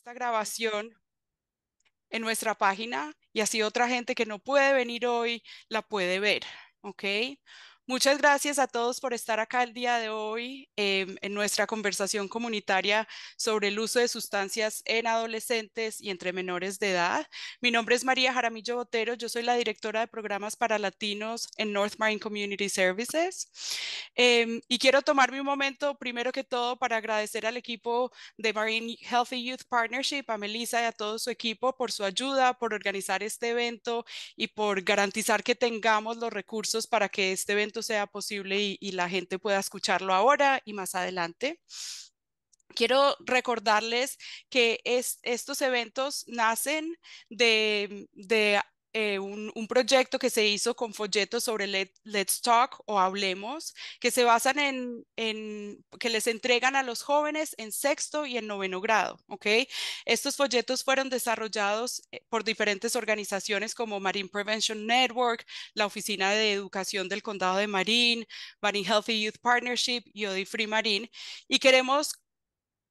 esta grabación en nuestra página y así otra gente que no puede venir hoy la puede ver, ¿ok? Muchas gracias a todos por estar acá el día de hoy em, en nuestra conversación comunitaria sobre el uso de sustancias en adolescentes y entre menores de edad. Mi nombre es María Jaramillo Botero, yo soy la directora de programas para latinos en North Marine Community Services. Em, y quiero tomarme un momento, primero que todo, para agradecer al equipo de Marine Healthy Youth Partnership, a Melissa y a todo su equipo por su ayuda, por organizar este evento y por garantizar que tengamos los recursos para que este evento sea posible y, la gente pueda escucharlo ahora y más adelante. Quiero recordarles que estos eventos nacen de, de, eh, un, proyecto que se hizo con folletos sobre Let's Talk o Hablemos, que se basan en, que les entregan a los jóvenes en sexto y en noveno grado. ¿ok? Estos folletos fueron desarrollados eh, por diferentes organizaciones como Marine Prevention Network, la Oficina de Educación del Condado de Marín, Marine Healthy Youth Partnership y Free Marine. Y queremos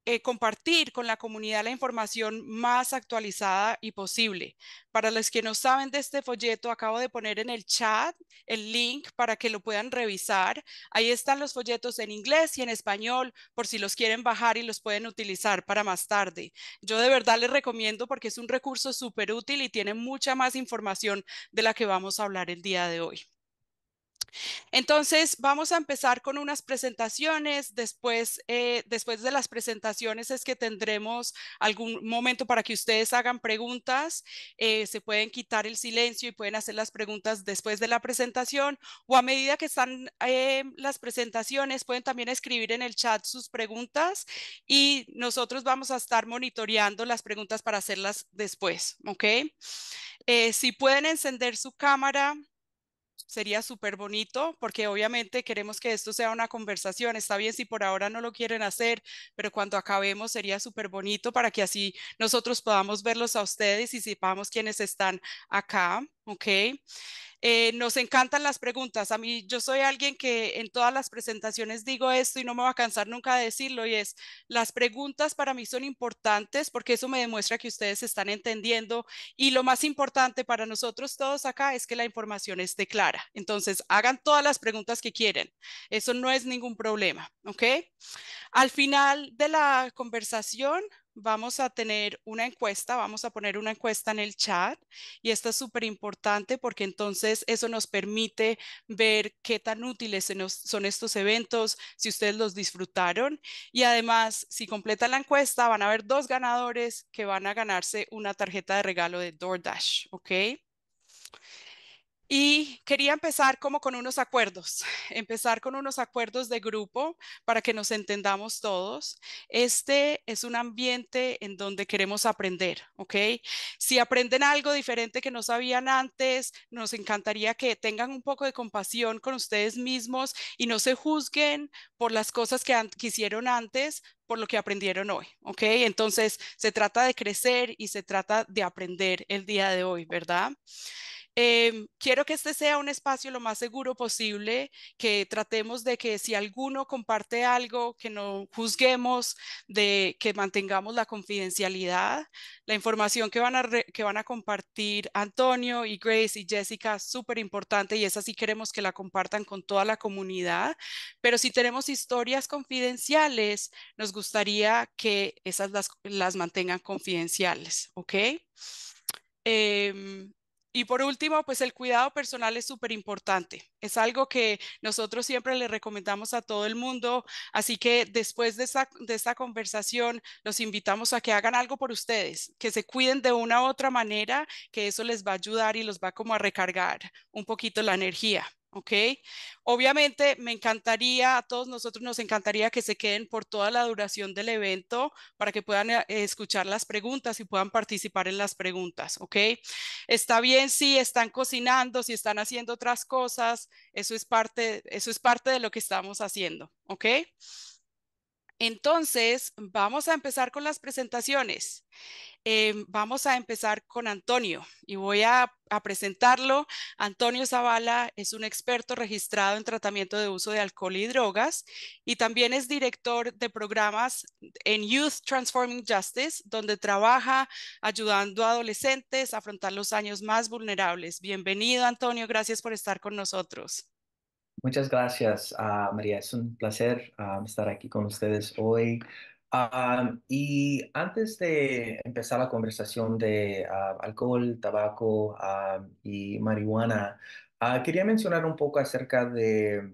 eh, compartir con la comunidad la información más actualizada y posible. Para los que no saben de este folleto, acabo de poner en el chat el link para que lo puedan revisar. Ahí están los folletos en inglés y en español por si los quieren bajar y los pueden utilizar para más tarde. Yo de verdad les recomiendo porque es un recurso súper útil y tiene mucha más información de la que vamos a hablar el día de hoy. Entonces, vamos a empezar con unas presentaciones. Después, eh, después de las presentaciones es que tendremos algún momento para que ustedes hagan preguntas. Eh, se pueden quitar el silencio y pueden hacer las preguntas después de la presentación o a medida que están eh, las presentaciones, pueden también escribir en el chat sus preguntas y nosotros vamos a estar monitoreando las preguntas para hacerlas después. ¿Ok? si pueden encender su cámara sería súper bonito porque obviamente queremos que esto sea una conversación. Está bien si por ahora no lo quieren hacer, pero cuando acabemos sería súper bonito para que así nosotros podamos verlos a ustedes y sepamos quiénes están acá. ¿ok? Eh, nos encantan las preguntas. A mí yo soy alguien que en todas las presentaciones digo esto y no me va a cansar nunca de decirlo y es, las preguntas para mí son importantes porque eso me demuestra que ustedes están entendiendo y lo más importante para nosotros todos acá es que la información esté clara. Entonces, hagan todas las preguntas que quieren. Eso no es ningún problema, ¿ok? Al final de la conversación, vamos a tener una encuesta, vamos a poner una encuesta en el chat y esta es súper importante porque entonces eso nos permite ver qué tan útiles son estos eventos, si ustedes los disfrutaron y además si completan la encuesta van a haber dos ganadores que van a ganarse una tarjeta de regalo de DoorDash, ¿ok? Y quería empezar como con unos acuerdos, empezar con unos acuerdos de grupo para que nos entendamos todos. Este es un ambiente en donde queremos aprender, ¿ok? Si aprenden algo diferente que no sabían antes, nos encantaría que tengan un poco de compasión con ustedes mismos y no se juzguen por las cosas que, quisieron hicieron antes, por lo que aprendieron hoy, ¿ok? Entonces, se trata de crecer y se trata de aprender el día de hoy, ¿verdad? Em, quiero que este sea un espacio lo más seguro posible, que tratemos de que si alguno comparte algo, que no juzguemos, de que mantengamos la confidencialidad. La información que van a, que van a compartir Antonio y Grace y Jessica es súper importante y esa sí queremos que la compartan con toda la comunidad. Pero si tenemos historias confidenciales, nos gustaría que esas las, las mantengan confidenciales, ¿ok? Eh, y por último, pues el cuidado personal es súper importante. Es algo que nosotros siempre le recomendamos a todo el mundo. Así que después de esta, conversación, los invitamos a que hagan algo por ustedes, que se cuiden de una u otra manera, que eso les va a ayudar y los va como a recargar un poquito la energía. ¿ok? Obviamente me encantaría, a todos nosotros nos encantaría que se queden por toda la duración del evento para que puedan eh, escuchar las preguntas y puedan participar en las preguntas, ¿ok? Está bien si están cocinando, si están haciendo otras cosas, eso es parte, eso es parte de lo que estamos haciendo, ¿ok? Entonces, vamos a empezar con las presentaciones. Em, vamos a empezar con Antonio y voy a, a, presentarlo. Antonio Zavala es un experto registrado en tratamiento de uso de alcohol y drogas y también es director de programas en Youth Transforming Justice, donde trabaja ayudando a adolescentes a afrontar los años más vulnerables. Bienvenido, Antonio. Gracias por estar con nosotros. Muchas gracias, ah, María. Es un placer ah, estar aquí con ustedes hoy. Ah, y antes de empezar la conversación de alcohol, tabaco y marihuana, quería mencionar un poco acerca de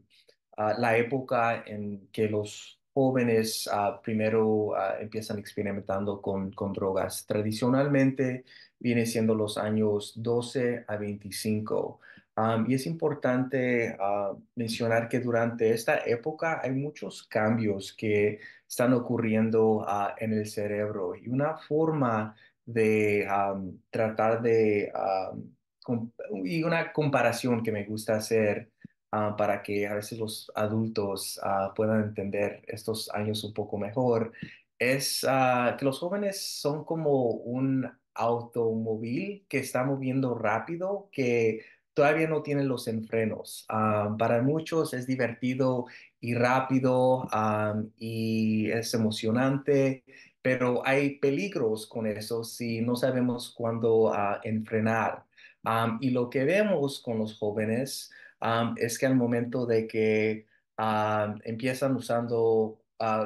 la época en que los jóvenes primero empiezan experimentando con, con drogas. Tradicionalmente viene siendo los años 12 a 25 y es importante ah, mencionar que durante esta época hay muchos cambios que están ocurriendo ah, en el cerebro y una forma de tratar de y una comparación que me gusta hacer ah, para que a veces los adultos puedan entender estos años un poco mejor es que los jóvenes son como un automóvil que está moviendo rápido que todavía no tienen los enfrenos. Ah, para muchos es divertido y rápido ah, y es emocionante, pero hay peligros con eso si no sabemos cuándo ah, enfrenar. y lo que vemos con los jóvenes es que al momento de que empiezan usando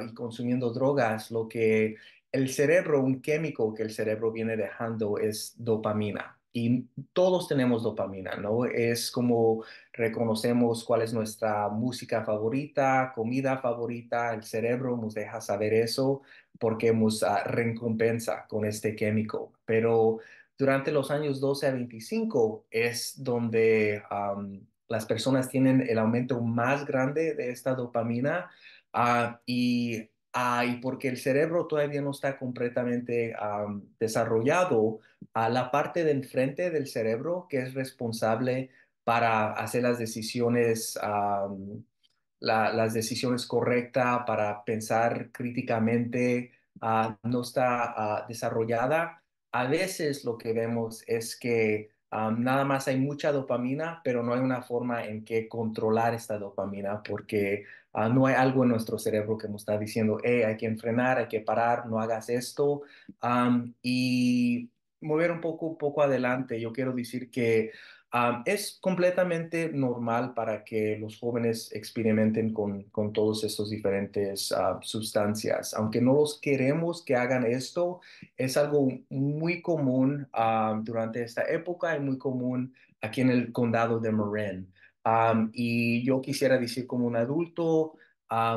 y consumiendo drogas, lo que el cerebro, un químico que el cerebro viene dejando es dopamina y todos tenemos dopamina, ¿no? Es como reconocemos cuál es nuestra música favorita, comida favorita, el cerebro nos deja saber eso porque nos ah, recompensa con este químico. Pero durante los años 12 a 25 es donde las personas tienen el aumento más grande de esta dopamina ah, y y porque el cerebro todavía no está completamente desarrollado, la parte de enfrente del cerebro que es responsable para hacer las decisiones, las decisiones correctas, para pensar críticamente, ah, no está ah, desarrollada. A veces lo que vemos es que nada más hay mucha dopamina, pero no hay una forma en que controlar esta dopamina porque ah, no hay algo en nuestro cerebro que nos está diciendo, hey, hay que frenar, hay que parar, no hagas esto. y mover un poco, poco adelante, yo quiero decir que Ah, es completamente normal para que los jóvenes experimenten con, con todas estas diferentes ah, sustancias. Aunque no los queremos que hagan esto, es algo muy común ah, durante esta época y muy común aquí en el condado de Marin. y yo quisiera decir como un adulto,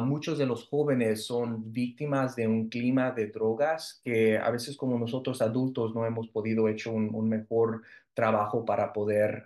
muchos de los jóvenes son víctimas de un clima de drogas que a veces como nosotros adultos no hemos podido hecho un, un mejor trabajo para poder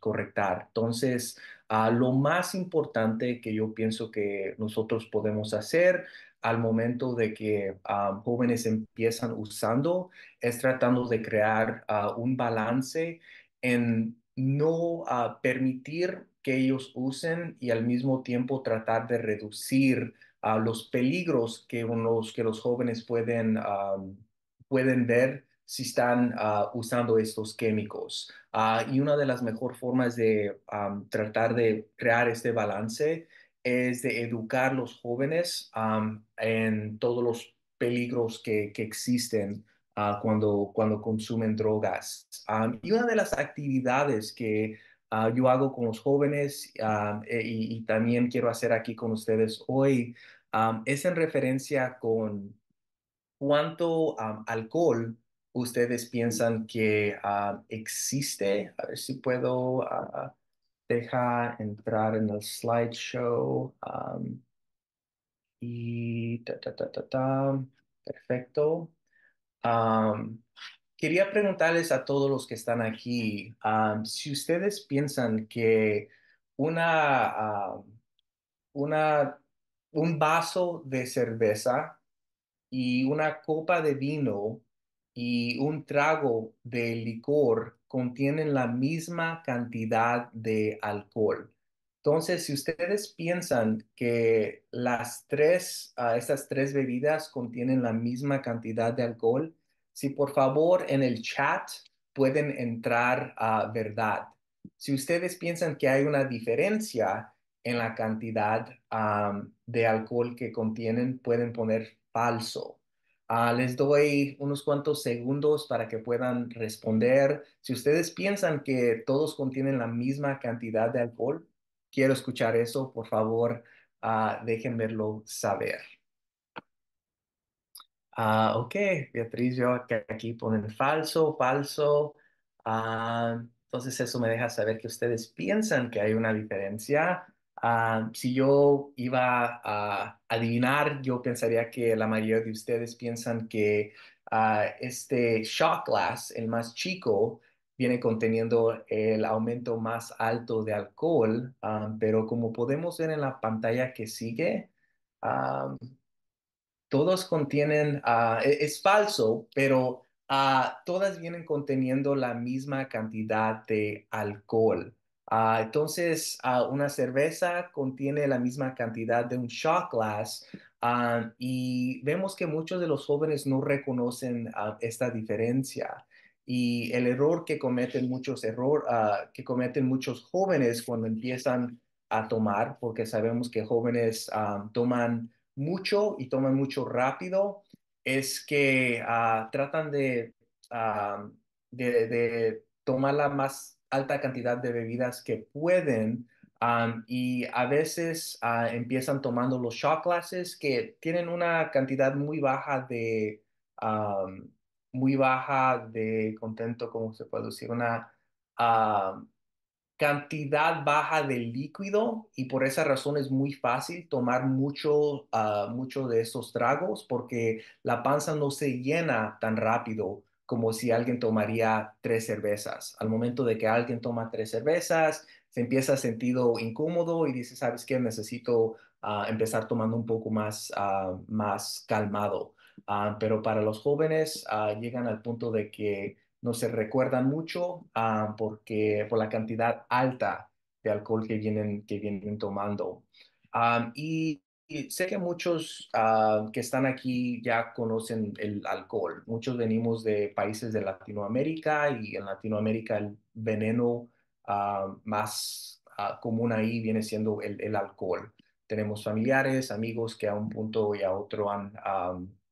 correctar. Entonces, ah, lo más importante que yo pienso que nosotros podemos hacer al momento de que jóvenes empiezan usando es tratando de crear ah, un balance en no ah, permitir que ellos usen y al mismo tiempo tratar de reducir los peligros que, que los jóvenes pueden, pueden ver si están ah, usando estos químicos. Ah, y una de las mejores formas de tratar de crear este balance es de educar a los jóvenes en todos los peligros que, que existen ah, cuando, cuando consumen drogas. y una de las actividades que yo hago con los jóvenes e, y, también quiero hacer aquí con ustedes hoy es en referencia con cuánto alcohol ustedes piensan que ah, existe. A ver si puedo ah, dejar entrar en el slideshow. y Perfecto. quería preguntarles a todos los que están aquí, si ustedes piensan que una, una, un vaso de cerveza y una copa de vino y un trago de licor contienen la misma cantidad de alcohol. Entonces, si ustedes piensan que las tres, ah, estas tres bebidas contienen la misma cantidad de alcohol, si por favor en el chat pueden entrar a verdad. Si ustedes piensan que hay una diferencia en la cantidad de alcohol que contienen, pueden poner falso. Ah, les doy unos cuantos segundos para que puedan responder. Si ustedes piensan que todos contienen la misma cantidad de alcohol, quiero escuchar eso, por favor, Déjenme ah, déjenmelo saber. Ah, ok, Beatriz, yo aquí ponen falso, falso. entonces eso me deja saber que ustedes piensan que hay una diferencia. Ah, si yo iba a adivinar, yo pensaría que la mayoría de ustedes piensan que ah, este shot glass, el más chico, viene conteniendo el aumento más alto de alcohol, ah, pero como podemos ver en la pantalla que sigue, todos contienen, e-, es, falso, pero todas vienen conteniendo la misma cantidad de alcohol. Ah, entonces, ah, una cerveza contiene la misma cantidad de un shot glass ah, y vemos que muchos de los jóvenes no reconocen esta diferencia. Y el error que cometen muchos, error, que cometen muchos jóvenes cuando empiezan a tomar, porque sabemos que jóvenes toman mucho y toman mucho rápido, es que tratan de, de, de tomarla más alta cantidad de bebidas que pueden y a veces ah, empiezan tomando los shot glasses que tienen una cantidad muy baja de, muy baja de contento, como se puede decir, una cantidad baja de líquido y por esa razón es muy fácil tomar mucho, ah, mucho de esos tragos porque la panza no se llena tan rápido como si alguien tomaría tres cervezas. Al momento de que alguien toma tres cervezas, se empieza a sentir incómodo y dice, ¿sabes qué? Necesito ah, empezar tomando un poco más, ah, más calmado. Ah, pero para los jóvenes llegan al punto de que no se recuerdan mucho porque, por la cantidad alta de alcohol que vienen, que vienen tomando. y sé que muchos ah, que están aquí ya conocen el alcohol. Muchos venimos de países de Latinoamérica y en Latinoamérica el veneno ah, más ah, común ahí viene siendo el, alcohol. Tenemos familiares, amigos que a un punto y a otro han,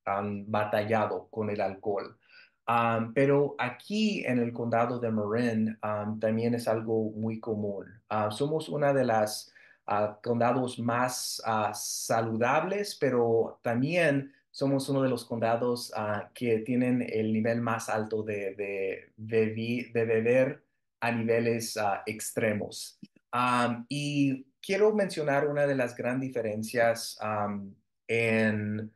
han batallado con el alcohol. pero aquí en el condado de Marin también es algo muy común. somos una de las a ah, condados más ah, saludables, pero también somos uno de los condados ah, que tienen el nivel más alto de, de, de, beber a niveles extremos. y quiero mencionar una de las grandes diferencias en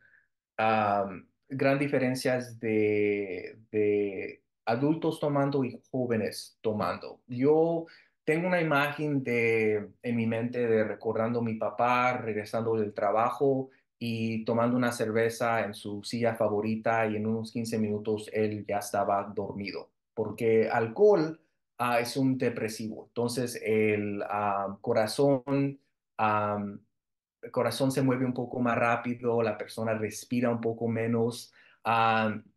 gran diferencias de, de adultos tomando y jóvenes tomando. Yo tengo una imagen de, en mi mente de recordando a mi papá, regresando del trabajo y tomando una cerveza en su silla favorita y en unos 15 minutos él ya estaba dormido, porque alcohol ah, es un depresivo, entonces el ah, corazón... Ah, corazón se mueve un poco más rápido, la persona respira un poco menos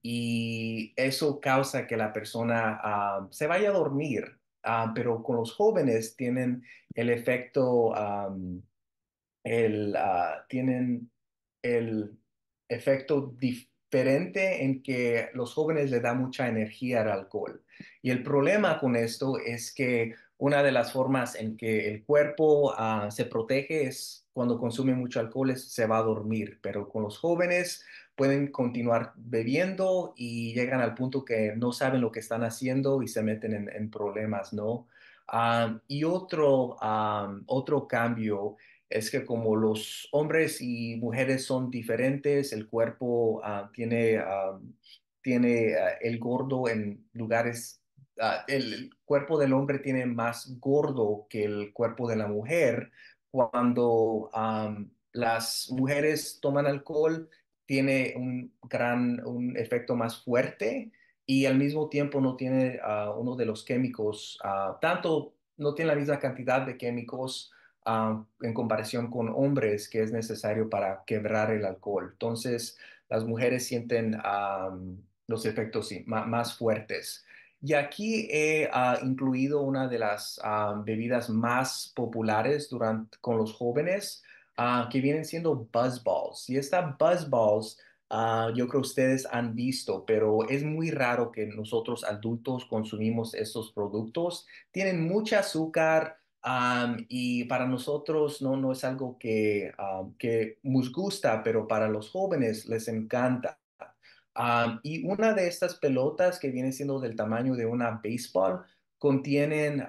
y eso causa que la persona se vaya a dormir Ah, pero con los jóvenes tienen el efecto, ah, tienen el efecto diferente en que los jóvenes le da mucha energía al alcohol. Y el problema con esto es que una de las formas en que el cuerpo ah, se protege es cuando consume mucho alcohol, se va a dormir, pero con los jóvenes pueden continuar bebiendo y llegan al punto que no saben lo que están haciendo y se meten en, problemas, ¿no? Ah, y otro, ah, otro cambio es que como los hombres y mujeres son diferentes, el cuerpo ah, tiene, tiene el gordo en lugares, el cuerpo del hombre tiene más gordo que el cuerpo de la mujer. Cuando las mujeres toman alcohol, tiene un gran efecto más fuerte y al mismo tiempo no tiene ah, uno de los químicos, ah, tanto no tiene la misma cantidad de químicos ah, en comparación con hombres que es necesario para quebrar el alcohol. Entonces, las mujeres sienten los efectos más fuertes. Y aquí he incluido una de las bebidas más populares durante, con los jóvenes, Ah, que vienen siendo buzz balls. Y estas buzz balls, ah, yo creo que ustedes han visto, pero es muy raro que nosotros adultos consumimos estos productos. Tienen mucho azúcar. y para nosotros no, no es algo que, ah, que nos gusta, pero para los jóvenes les encanta. y una de estas pelotas que viene siendo del tamaño de una baseball contienen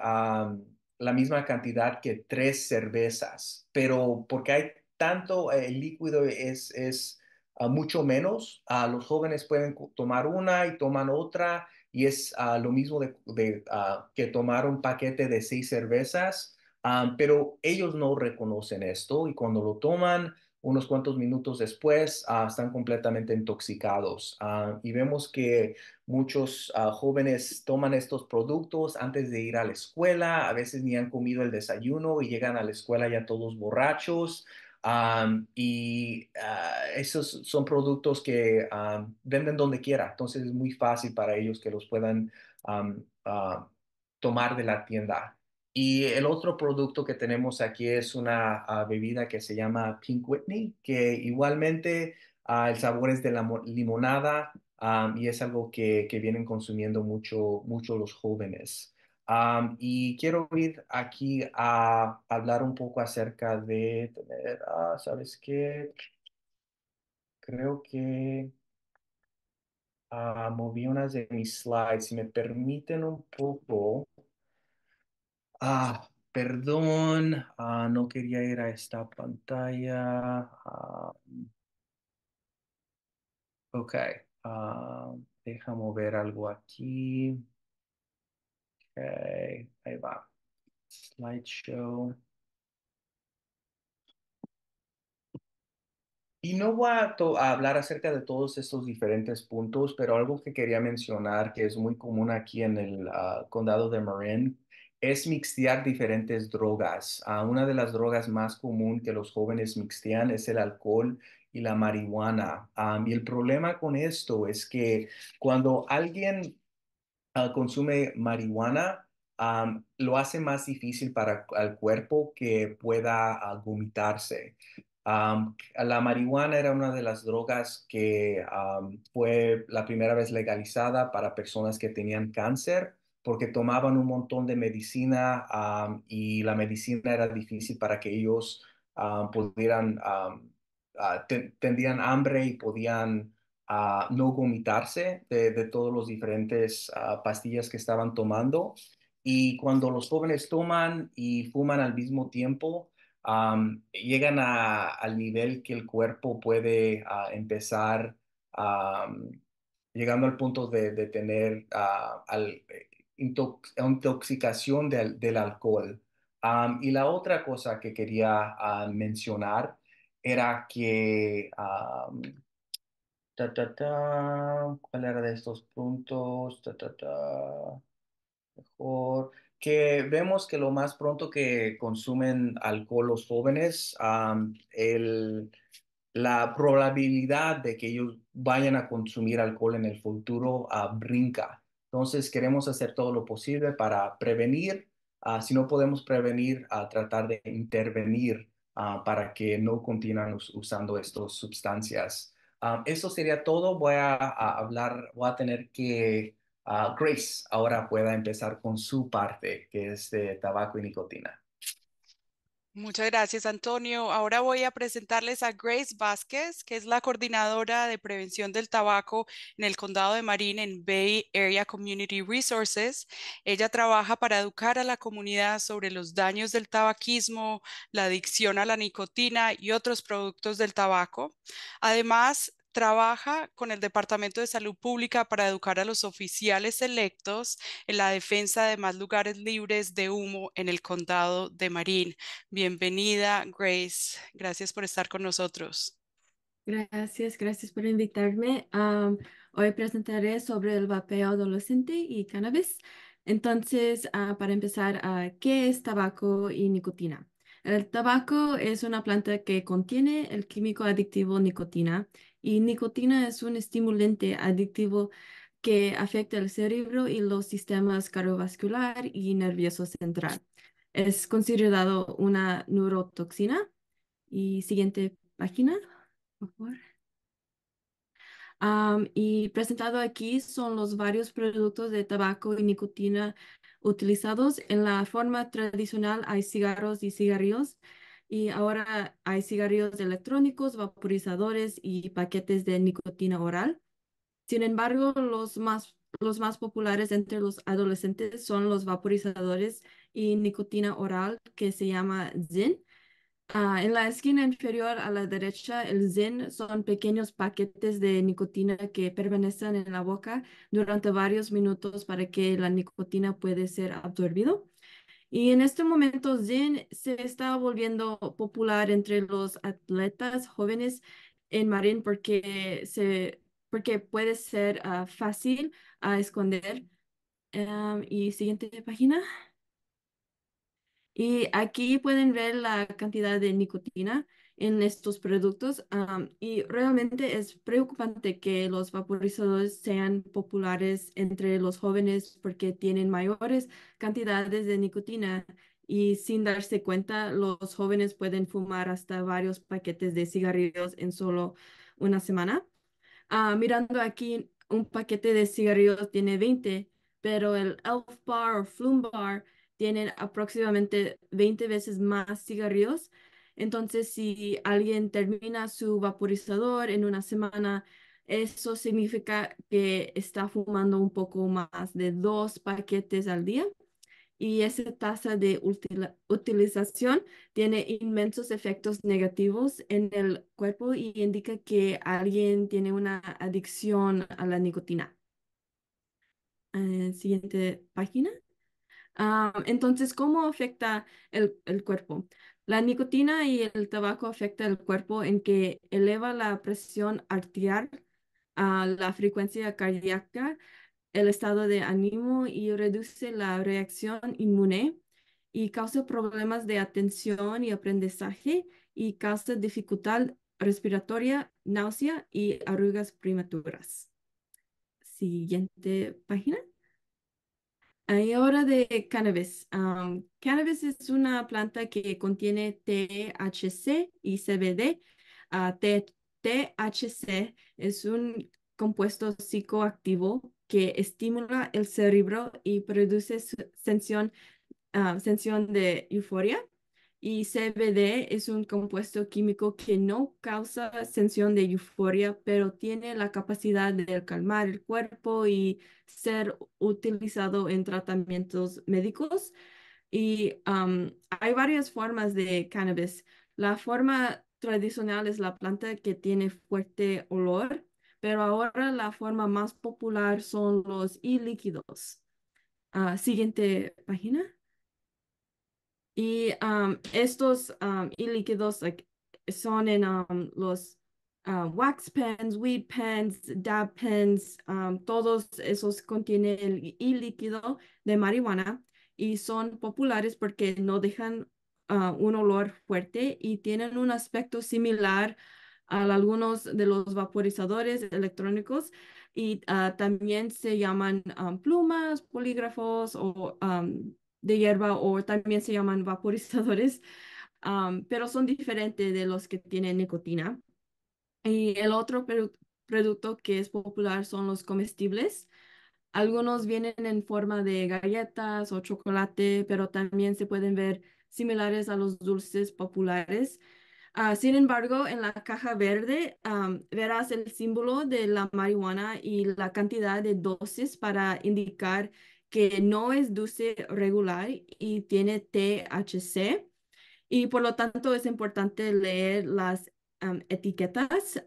la misma cantidad que tres cervezas, pero porque hay tanto, eh, el líquido es, ah, mucho menos, ah, los jóvenes pueden tomar una y toman otra, y es ah, lo mismo de, que tomar un paquete de seis cervezas, pero ellos no reconocen esto y cuando lo toman, unos cuantos minutos después ah, están completamente intoxicados. Ah, y vemos que muchos ah, jóvenes toman estos productos antes de ir a la escuela, a veces ni han comido el desayuno y llegan a la escuela ya todos borrachos. y esos son productos que venden donde quiera, entonces es muy fácil para ellos que los puedan tomar de la tienda. Y el otro producto que tenemos aquí es una ah, bebida que se llama Pink Whitney, que igualmente ah, el sabor es de la limonada y es algo que, vienen consumiendo mucho, mucho los jóvenes. y quiero ir aquí a hablar un poco acerca de tener, ah, ¿sabes qué? Creo que moví unas de mis slides. Si me permiten un poco. Ah, perdón, ah, no quería ir a esta pantalla. Ah, ok, ah, deja mover algo aquí. Ok, ahí va. Slideshow. Y no voy a, hablar acerca de todos estos diferentes puntos, pero algo que quería mencionar que es muy común aquí en el ah, condado de Marin es mixtear diferentes drogas. Ah, una de las drogas más común que los jóvenes mixtean es el alcohol y la marihuana. Ah, y el problema con esto es que cuando alguien ah, consume marihuana, lo hace más difícil para el cuerpo que pueda vomitarse. la marihuana era una de las drogas que fue la primera vez legalizada para personas que tenían cáncer porque tomaban un montón de medicina y la medicina era difícil para que ellos pudieran, ah, tendrían hambre y podían ah, no vomitarse de, todos los diferentes ah, pastillas que estaban tomando. Y cuando los jóvenes toman y fuman al mismo tiempo, llegan al nivel que el cuerpo puede empezar llegando al punto de, tener eh, intoxicación del, alcohol. y la otra cosa que quería ah, mencionar era que... ¿Cuál era de estos puntos? Mejor. Que vemos que lo más pronto que consumen alcohol los jóvenes, la probabilidad de que ellos vayan a consumir alcohol en el futuro ah, brinca. Entonces, queremos hacer todo lo posible para prevenir, ah, si no podemos prevenir, a ah, tratar de intervenir ah, para que no continúen usando estas sustancias. eso sería todo. Voy a, a, hablar, voy a tener que Grace ahora pueda empezar con su parte, que es de tabaco y nicotina. Muchas gracias, Antonio. Ahora voy a presentarles a Grace Vázquez, que es la coordinadora de prevención del tabaco en el condado de Marín en Bay Area Community Resources. Ella trabaja para educar a la comunidad sobre los daños del tabaquismo, la adicción a la nicotina y otros productos del tabaco. Además, trabaja con el Departamento de Salud Pública para educar a los oficiales electos en la defensa de más lugares libres de humo en el condado de Marín. Bienvenida, Grace. Gracias por estar con nosotros. Gracias, gracias por invitarme. hoy presentaré sobre el vapeo adolescente y cannabis. Entonces, ah, para empezar, ah, ¿qué es tabaco y nicotina? El tabaco es una planta que contiene el químico adictivo nicotina y nicotina es un estimulante adictivo que afecta el cerebro y los sistemas cardiovascular y nervioso central. Es considerado una neurotoxina. Y siguiente página, por favor. y presentado aquí son los varios productos de tabaco y nicotina utilizados. En la forma tradicional hay cigarros y cigarrillos y ahora hay cigarrillos electrónicos, vaporizadores y paquetes de nicotina oral. Sin embargo, los más, los más populares entre los adolescentes son los vaporizadores y nicotina oral que se llama ZIN Ah, en la esquina inferior a la derecha, el zen son pequeños paquetes de nicotina que permanecen en la boca durante varios minutos para que la nicotina puede ser absorbida. Y en este momento, zen se está volviendo popular entre los atletas jóvenes en Marín porque, porque puede ser ah, fácil a ah, esconder. Em, y siguiente página. Y aquí pueden ver la cantidad de nicotina en estos productos y realmente es preocupante que los vaporizadores sean populares entre los jóvenes porque tienen mayores cantidades de nicotina y sin darse cuenta los jóvenes pueden fumar hasta varios paquetes de cigarrillos en solo una semana. Ah, mirando aquí, un paquete de cigarrillos tiene 20, pero el Elf Bar o Flume Bar tienen aproximadamente 20 veces más cigarrillos. Entonces, si alguien termina su vaporizador en una semana, eso significa que está fumando un poco más de dos paquetes al día y esa tasa de utilización tiene inmensos efectos negativos en el cuerpo y indica que alguien tiene una adicción a la nicotina. Eh, siguiente página. Ah, entonces, ¿cómo afecta el, cuerpo? La nicotina y el tabaco afecta el cuerpo en que eleva la presión arterial, la frecuencia cardíaca, el estado de ánimo y reduce la reacción inmune y causa problemas de atención y aprendizaje y causa dificultad respiratoria, náusea y arrugas prematuras. Siguiente página. Y ahora de cannabis. cannabis es una planta que contiene THC y CBD. Ah, THC es un compuesto psicoactivo que estimula el cerebro y produce sensación, sensación ah, de euforia. Y CBD es un compuesto químico que no causa sensación de euforia, pero tiene la capacidad de calmar el cuerpo y ser utilizado en tratamientos médicos. Y hay varias formas de cannabis. La forma tradicional es la planta que tiene fuerte olor, pero ahora la forma más popular son los líquidos ah, siguiente página. Y um, estos um, líquidos son en um, los uh, wax pens, weed pens, dab pens, todos esos contienen el líquido de marihuana y son populares porque no dejan uh, un olor fuerte y tienen un aspecto similar a algunos de los vaporizadores electrónicos y uh, también se llaman plumas, polígrafos o de hierba o también se llaman vaporizadores, pero son diferentes de los que tienen nicotina. Y el otro producto que es popular son los comestibles. Algunos vienen en forma de galletas o chocolate, pero también se pueden ver similares a los dulces populares. Ah, sin embargo, en la caja verde verás el símbolo de la marihuana y la cantidad de dosis para indicar que no es dulce regular y tiene THC y por lo tanto es importante leer las etiquetas.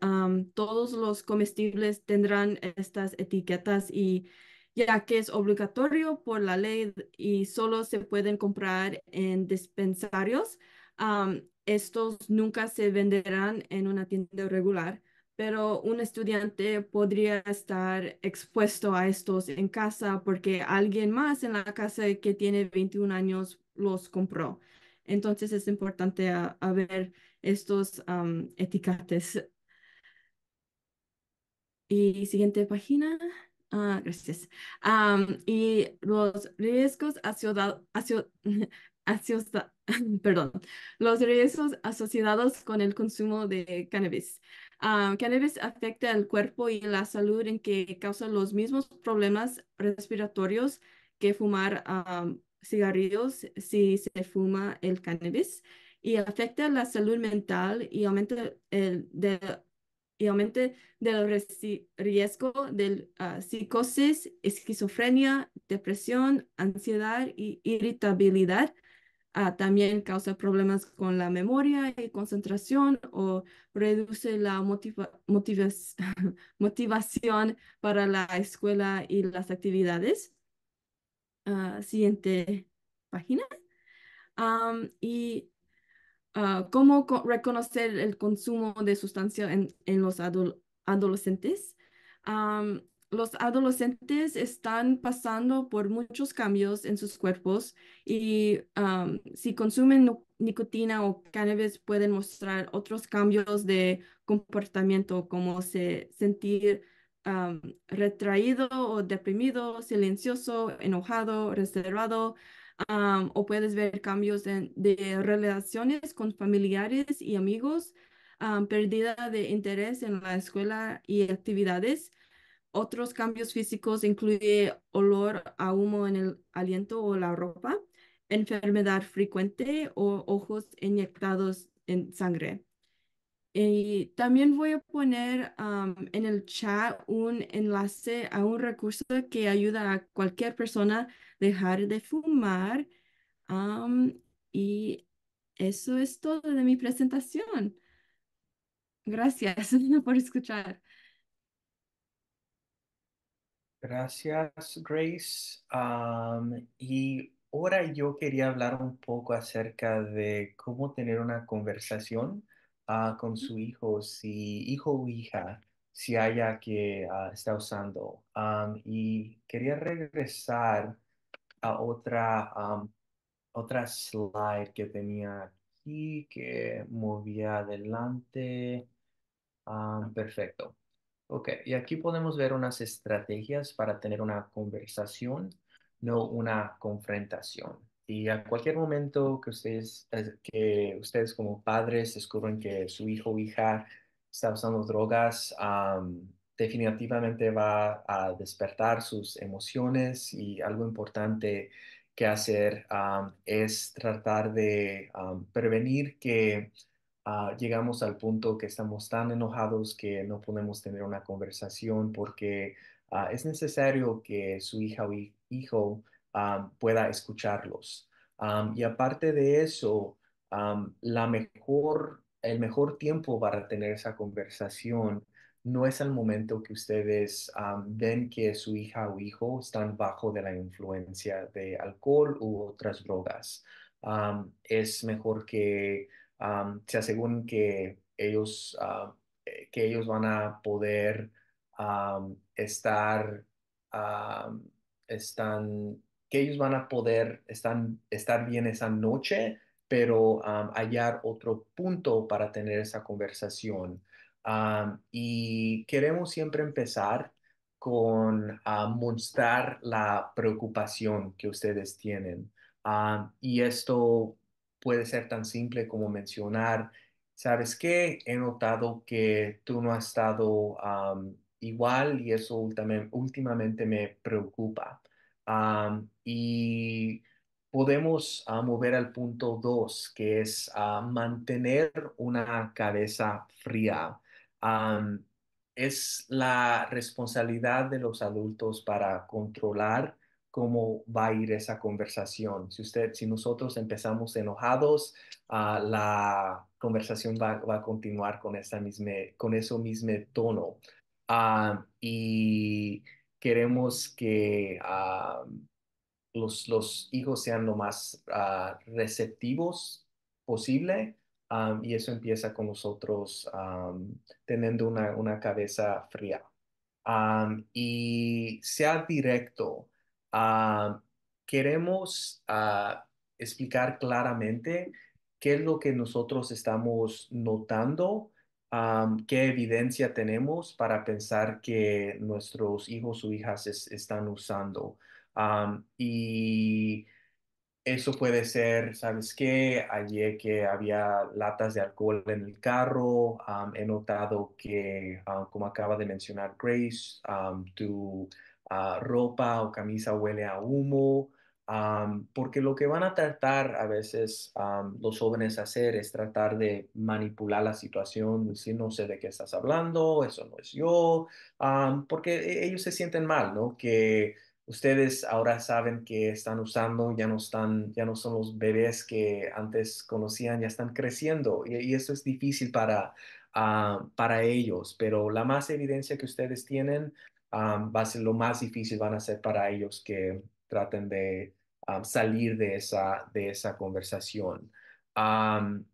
todos los comestibles tendrán estas etiquetas y ya que es obligatorio por la ley y solo se pueden comprar en dispensarios, estos nunca se venderán en una tienda regular pero un estudiante podría estar expuesto a estos en casa porque alguien más en la casa que tiene 21 años los compró. Entonces es importante ah, a, ver estos etiquetes. Y siguiente página. Ah, gracias. y los riesgos los riesgos asociados con el consumo de cannabis. Ah, um, cannabis afecta al cuerpo y la salud en que causa los mismos problemas respiratorios que fumar ah, cigarrillos si se fuma el cannabis y afecta la salud mental y aumenta el aumenta del riesgo de ah, psicosis, esquizofrenia, depresión, ansiedad y irritabilidad Ah, también causa problemas con la memoria y concentración o reduce la motiva motivación para la escuela y las actividades. Ah, siguiente página. y ah, cómo reconocer el consumo de sustancia en, los adolescentes los adolescentes están pasando por muchos cambios en sus cuerpos y si consumen nicotina o cannabis pueden mostrar otros cambios de comportamiento como se sentir retraído o deprimido, silencioso, enojado, reservado. o puedes ver cambios de relaciones con familiares y amigos, pérdida de interés en la escuela y actividades. Otros cambios físicos incluyen olor a humo en el aliento o la ropa, enfermedad frecuente o ojos inyectados en sangre. Y también voy a poner en el chat un enlace a un recurso que ayuda a cualquier persona a dejar de fumar. y eso es todo de mi presentación. Gracias por escuchar. Gracias, Grace. y ahora yo quería hablar un poco acerca de cómo tener una conversación ah, con su hijo, si hijo o hija, si haya que ah, está usando. y quería regresar a otra, otra slide que tenía aquí, que movía adelante. perfecto. Ok, y aquí podemos ver unas estrategias para tener una conversación, no una confrontación. Y a cualquier momento que ustedes, eh, que ustedes como padres descubren que su hijo o hija está usando drogas, definitivamente va a despertar sus emociones y algo importante que hacer es tratar de prevenir que Ah, llegamos al punto que estamos tan enojados que no podemos tener una conversación porque ah, es necesario que su hija o hijo ah, pueda escucharlos. y aparte de eso, la mejor, el mejor tiempo para tener esa conversación no es el momento que ustedes ven que su hija o hijo están bajo de la influencia de alcohol u otras drogas. es mejor que se aseguran que ellos, ah, eh, que ellos van a poder estar, están, que ellos van a poder están, estar bien esa noche, pero hallar otro punto para tener esa conversación. y queremos siempre empezar con ah, mostrar la preocupación que ustedes tienen. y esto puede ser tan simple como mencionar, ¿sabes qué? He notado que tú no has estado igual y eso últimamente me preocupa. y podemos ah, mover al punto dos, que es ah, mantener una cabeza fría. es la responsabilidad de los adultos para controlar cómo va a ir esa conversación. Si usted, si nosotros empezamos enojados, ah, la conversación va, a continuar con, esa misma, con ese mismo tono. Ah, y queremos que ah, los, los, hijos sean lo más receptivos posible. y eso empieza con nosotros teniendo una, una, cabeza fría. y sea directo, Ah, queremos ah, explicar claramente qué es lo que nosotros estamos notando, ah, qué evidencia tenemos para pensar que nuestros hijos o hijas están usando. y eso puede ser, ¿sabes qué? Ayer que había latas de alcohol en el carro, he notado que, como acaba de mencionar Grace, tu ropa o camisa huele a humo, porque lo que van a tratar a veces los jóvenes a hacer es tratar de manipular la situación, decir no sé de qué estás hablando, eso no es yo, porque e, ellos se sienten mal, ¿no? Que ustedes ahora saben que están usando, ya no, están, ya no son los bebés que antes conocían, ya están creciendo y, eso es difícil para, ah, para ellos, pero la más evidencia que ustedes tienen va a ser lo más difícil van a ser para ellos que traten de salir de esa, de esa conversación.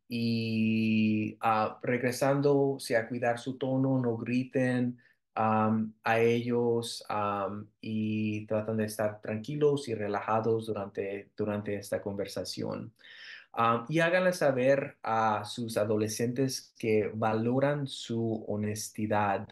y ah, regresando, sea, cuidar su tono, no griten a ellos y tratan de estar tranquilos y relajados durante, durante esta conversación. y háganle saber a sus adolescentes que valoran su honestidad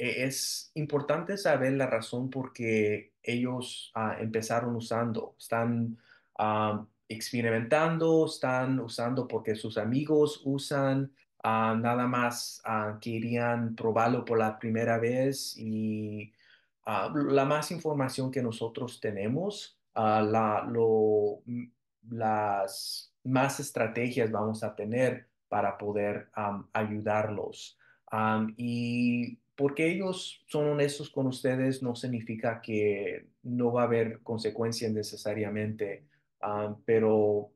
e-, es importante saber la razón por qué ellos ah, empezaron usando. Están ah, experimentando, están usando porque sus amigos usan, ah, nada más querían probarlo por la primera vez y la más información que nosotros tenemos, mm, las más estrategias vamos a tener para poder ayudarlos. y porque ellos son honestos con ustedes no significa que no va a haber consecuencias necesariamente, ah, pero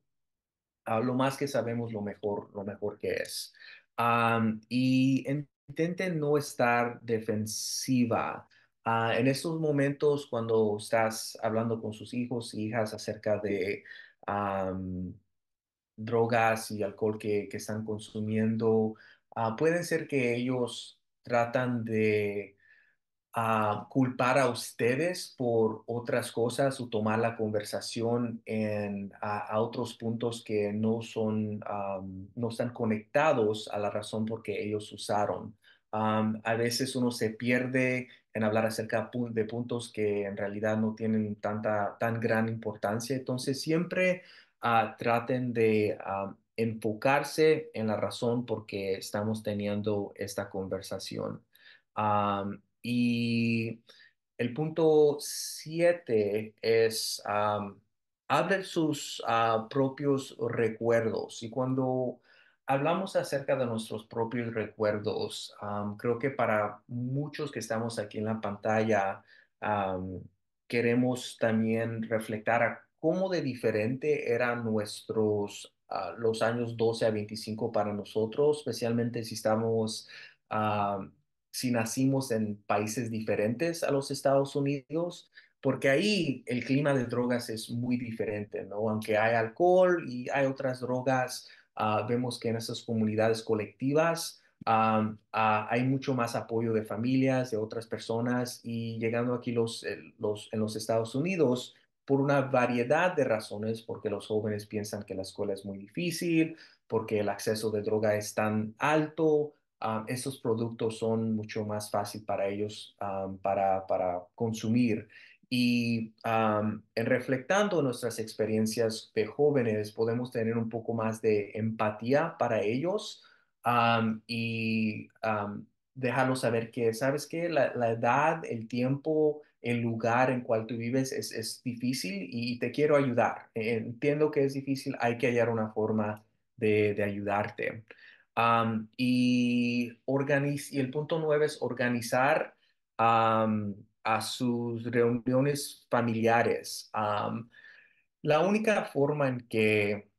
ah, lo más que sabemos, lo mejor, lo mejor que es. Ah, y intenten no estar defensiva. en estos momentos, cuando estás hablando con sus hijos e hijas acerca de drogas y alcohol que, están consumiendo, pueden ser que ellos tratan de ah, culpar a ustedes por otras cosas o tomar la conversación en, a, otros puntos que no, son, ah, no están conectados a la razón por que ellos usaron. Ah, a veces uno se pierde en hablar acerca de puntos que en realidad no tienen tanta, tan gran importancia. Entonces siempre traten de enfocarse en la razón por estamos teniendo esta conversación. y el punto siete es um, hablar sus ah, propios recuerdos. Y cuando hablamos acerca de nuestros propios recuerdos, creo que para muchos que estamos aquí en la pantalla, queremos también reflejar a cómo de diferente eran nuestros los años 12 a 25 para nosotros, especialmente si estamos, ah, si nacimos en países diferentes a los Estados Unidos, porque ahí el clima de drogas es muy diferente, ¿no? Aunque hay alcohol y hay otras drogas, ah, vemos que en esas comunidades colectivas, ah, hay mucho más apoyo de familias, de otras personas y llegando aquí los, eh, en los Estados Unidos, por una variedad de razones, porque los jóvenes piensan que la escuela es muy difícil, porque el acceso de droga es tan alto, ah, Esos productos son mucho más fácil para ellos ah, para, para, consumir. Y ah, en reflectando nuestras experiencias de jóvenes, podemos tener un poco más de empatía para ellos y dejarlos saber que, ¿sabes qué? La, la edad, el tiempo, el lugar en cual tú vives es, es difícil y te quiero ayudar. Eh, entiendo que es difícil, hay que hallar una forma de, de ayudarte. y, organiz y el punto nueve es organizar a sus reuniones familiares. la única forma en que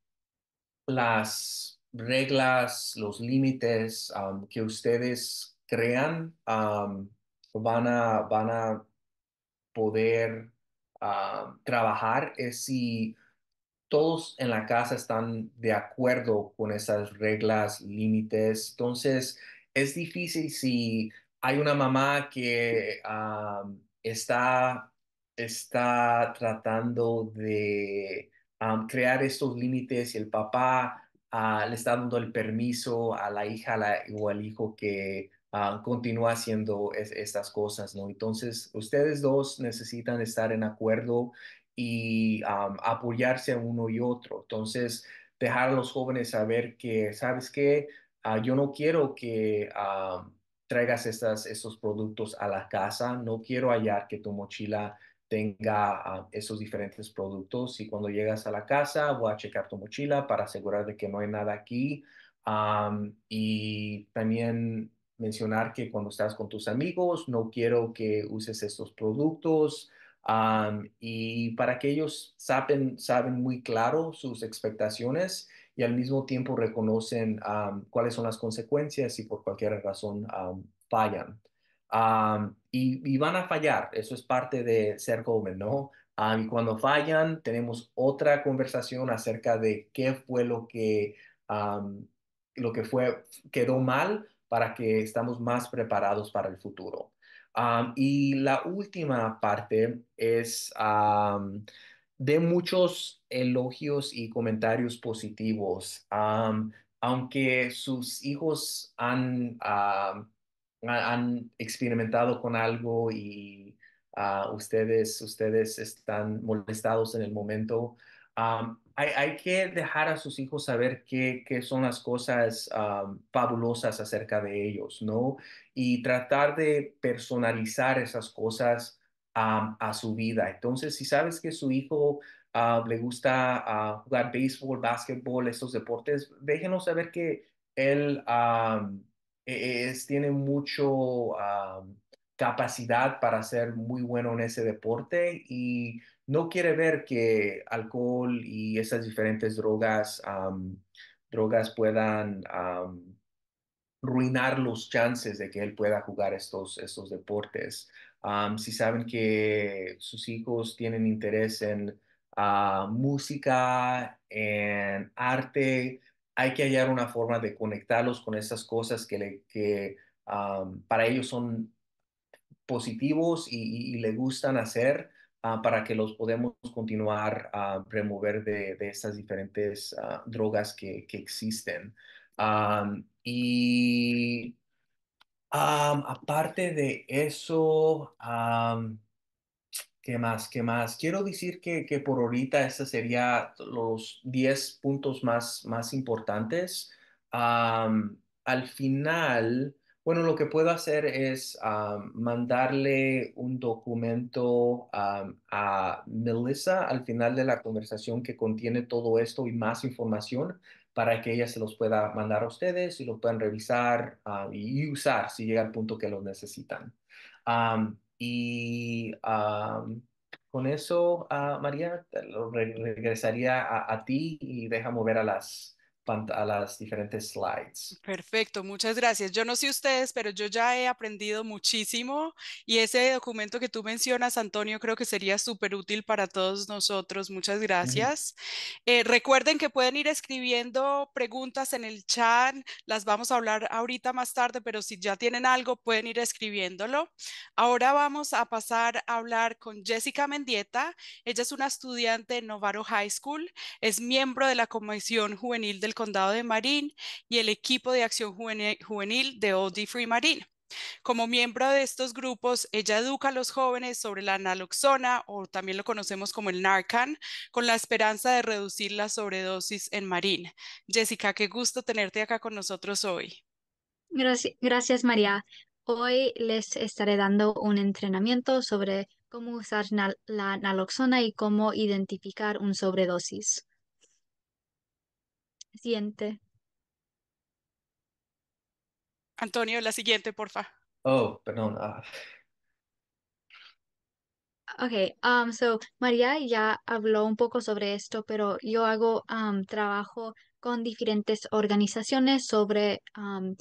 las reglas, los límites que ustedes crean van, a, van a poder ah, trabajar es si todos en la casa están de acuerdo con esas reglas, límites. Entonces, es difícil si hay una mamá que ah, está, está tratando de ah, crear estos límites y el papá le está dando el permiso a la hija la, o al hijo que Ah, continúa haciendo estas cosas, ¿no? Entonces, ustedes dos necesitan estar en acuerdo y apoyarse apoyarse uno y otro. Entonces, dejar a los jóvenes saber que, ¿sabes qué? Ah, yo no quiero que ah, traigas estas, estos productos a la casa, no quiero hallar que tu mochila tenga esos diferentes productos y cuando llegas a la casa voy a checar tu mochila para asegurar de que no hay nada aquí y también mencionar que cuando estás con tus amigos, no quiero que uses estos productos. y para que ellos saben, saben muy claro sus expectaciones y al mismo tiempo reconocen cuáles son las consecuencias si por cualquier razón fallan. Y, van a fallar, eso es parte de ser joven, ¿no? y cuando fallan, tenemos otra conversación acerca de qué fue lo que, lo que fue, quedó mal para que estamos más preparados para el futuro. y la última parte es de muchos elogios y comentarios positivos. aunque sus hijos han, han experimentado con algo y ah, ustedes, ustedes están molestados en el momento, hay, que dejar a sus hijos saber qué, qué son las cosas fabulosas acerca de ellos, ¿no? Y tratar de personalizar esas cosas a su vida. Entonces, si sabes que su hijo ah, le gusta ah, jugar béisbol, básquetbol, estos deportes, déjenos saber que él e, es, tiene mucho capacidad para ser muy bueno en ese deporte y no quiere ver que alcohol y esas diferentes drogas, drogas puedan arruinar los chances de que él pueda jugar estos, estos deportes. si saben que sus hijos tienen interés en ah, música, en arte, hay que hallar una forma de conectarlos con esas cosas que, le, que para ellos son positivos y le gustan hacer Ah, para que los podamos continuar a remover de, estas diferentes ah, drogas que, existen. y aparte de eso, ¿Qué más? ¿Qué más? Quiero decir que, por ahorita estos serían los 10 puntos más, más importantes. al final, bueno, lo que puedo hacer es mandarle un documento a Melissa al final de la conversación que contiene todo esto y más información para que ella se los pueda mandar a ustedes y lo puedan revisar ah, y usar si llega al punto que lo necesitan. y con eso, ah, María, regresaría a, a, ti y deja mover a las a las diferentes slides. Perfecto, muchas gracias. Yo no sé ustedes, pero yo ya he aprendido muchísimo y ese documento que tú mencionas, Antonio, creo que sería súper útil para todos nosotros. Muchas gracias. Eh, recuerden que pueden ir escribiendo preguntas en el chat, las vamos a hablar ahorita más tarde, pero si ya tienen algo, pueden ir escribiéndolo. Ahora vamos a pasar a hablar con Jessica Mendieta. Ella es una estudiante en Novaro High School, es miembro de la Comisión Juvenil del Condado de Marín y el equipo de acción juvenil de OD Free Marín. Como miembro de estos grupos, ella educa a los jóvenes sobre la naloxona o también lo conocemos como el Narcan, con la esperanza de reducir la sobredosis en Marín. Jessica, qué gusto tenerte acá con nosotros hoy. Gracias, gracias María. Hoy les estaré dando un entrenamiento sobre cómo usar la naloxona y cómo identificar un sobredosis. Siguiente. Antonio, la siguiente, porfa. Oh, perdón. Ah. Ok, Okay, um, so María ya habló un poco sobre esto, pero yo hago um, trabajo con diferentes organizaciones sobre, um,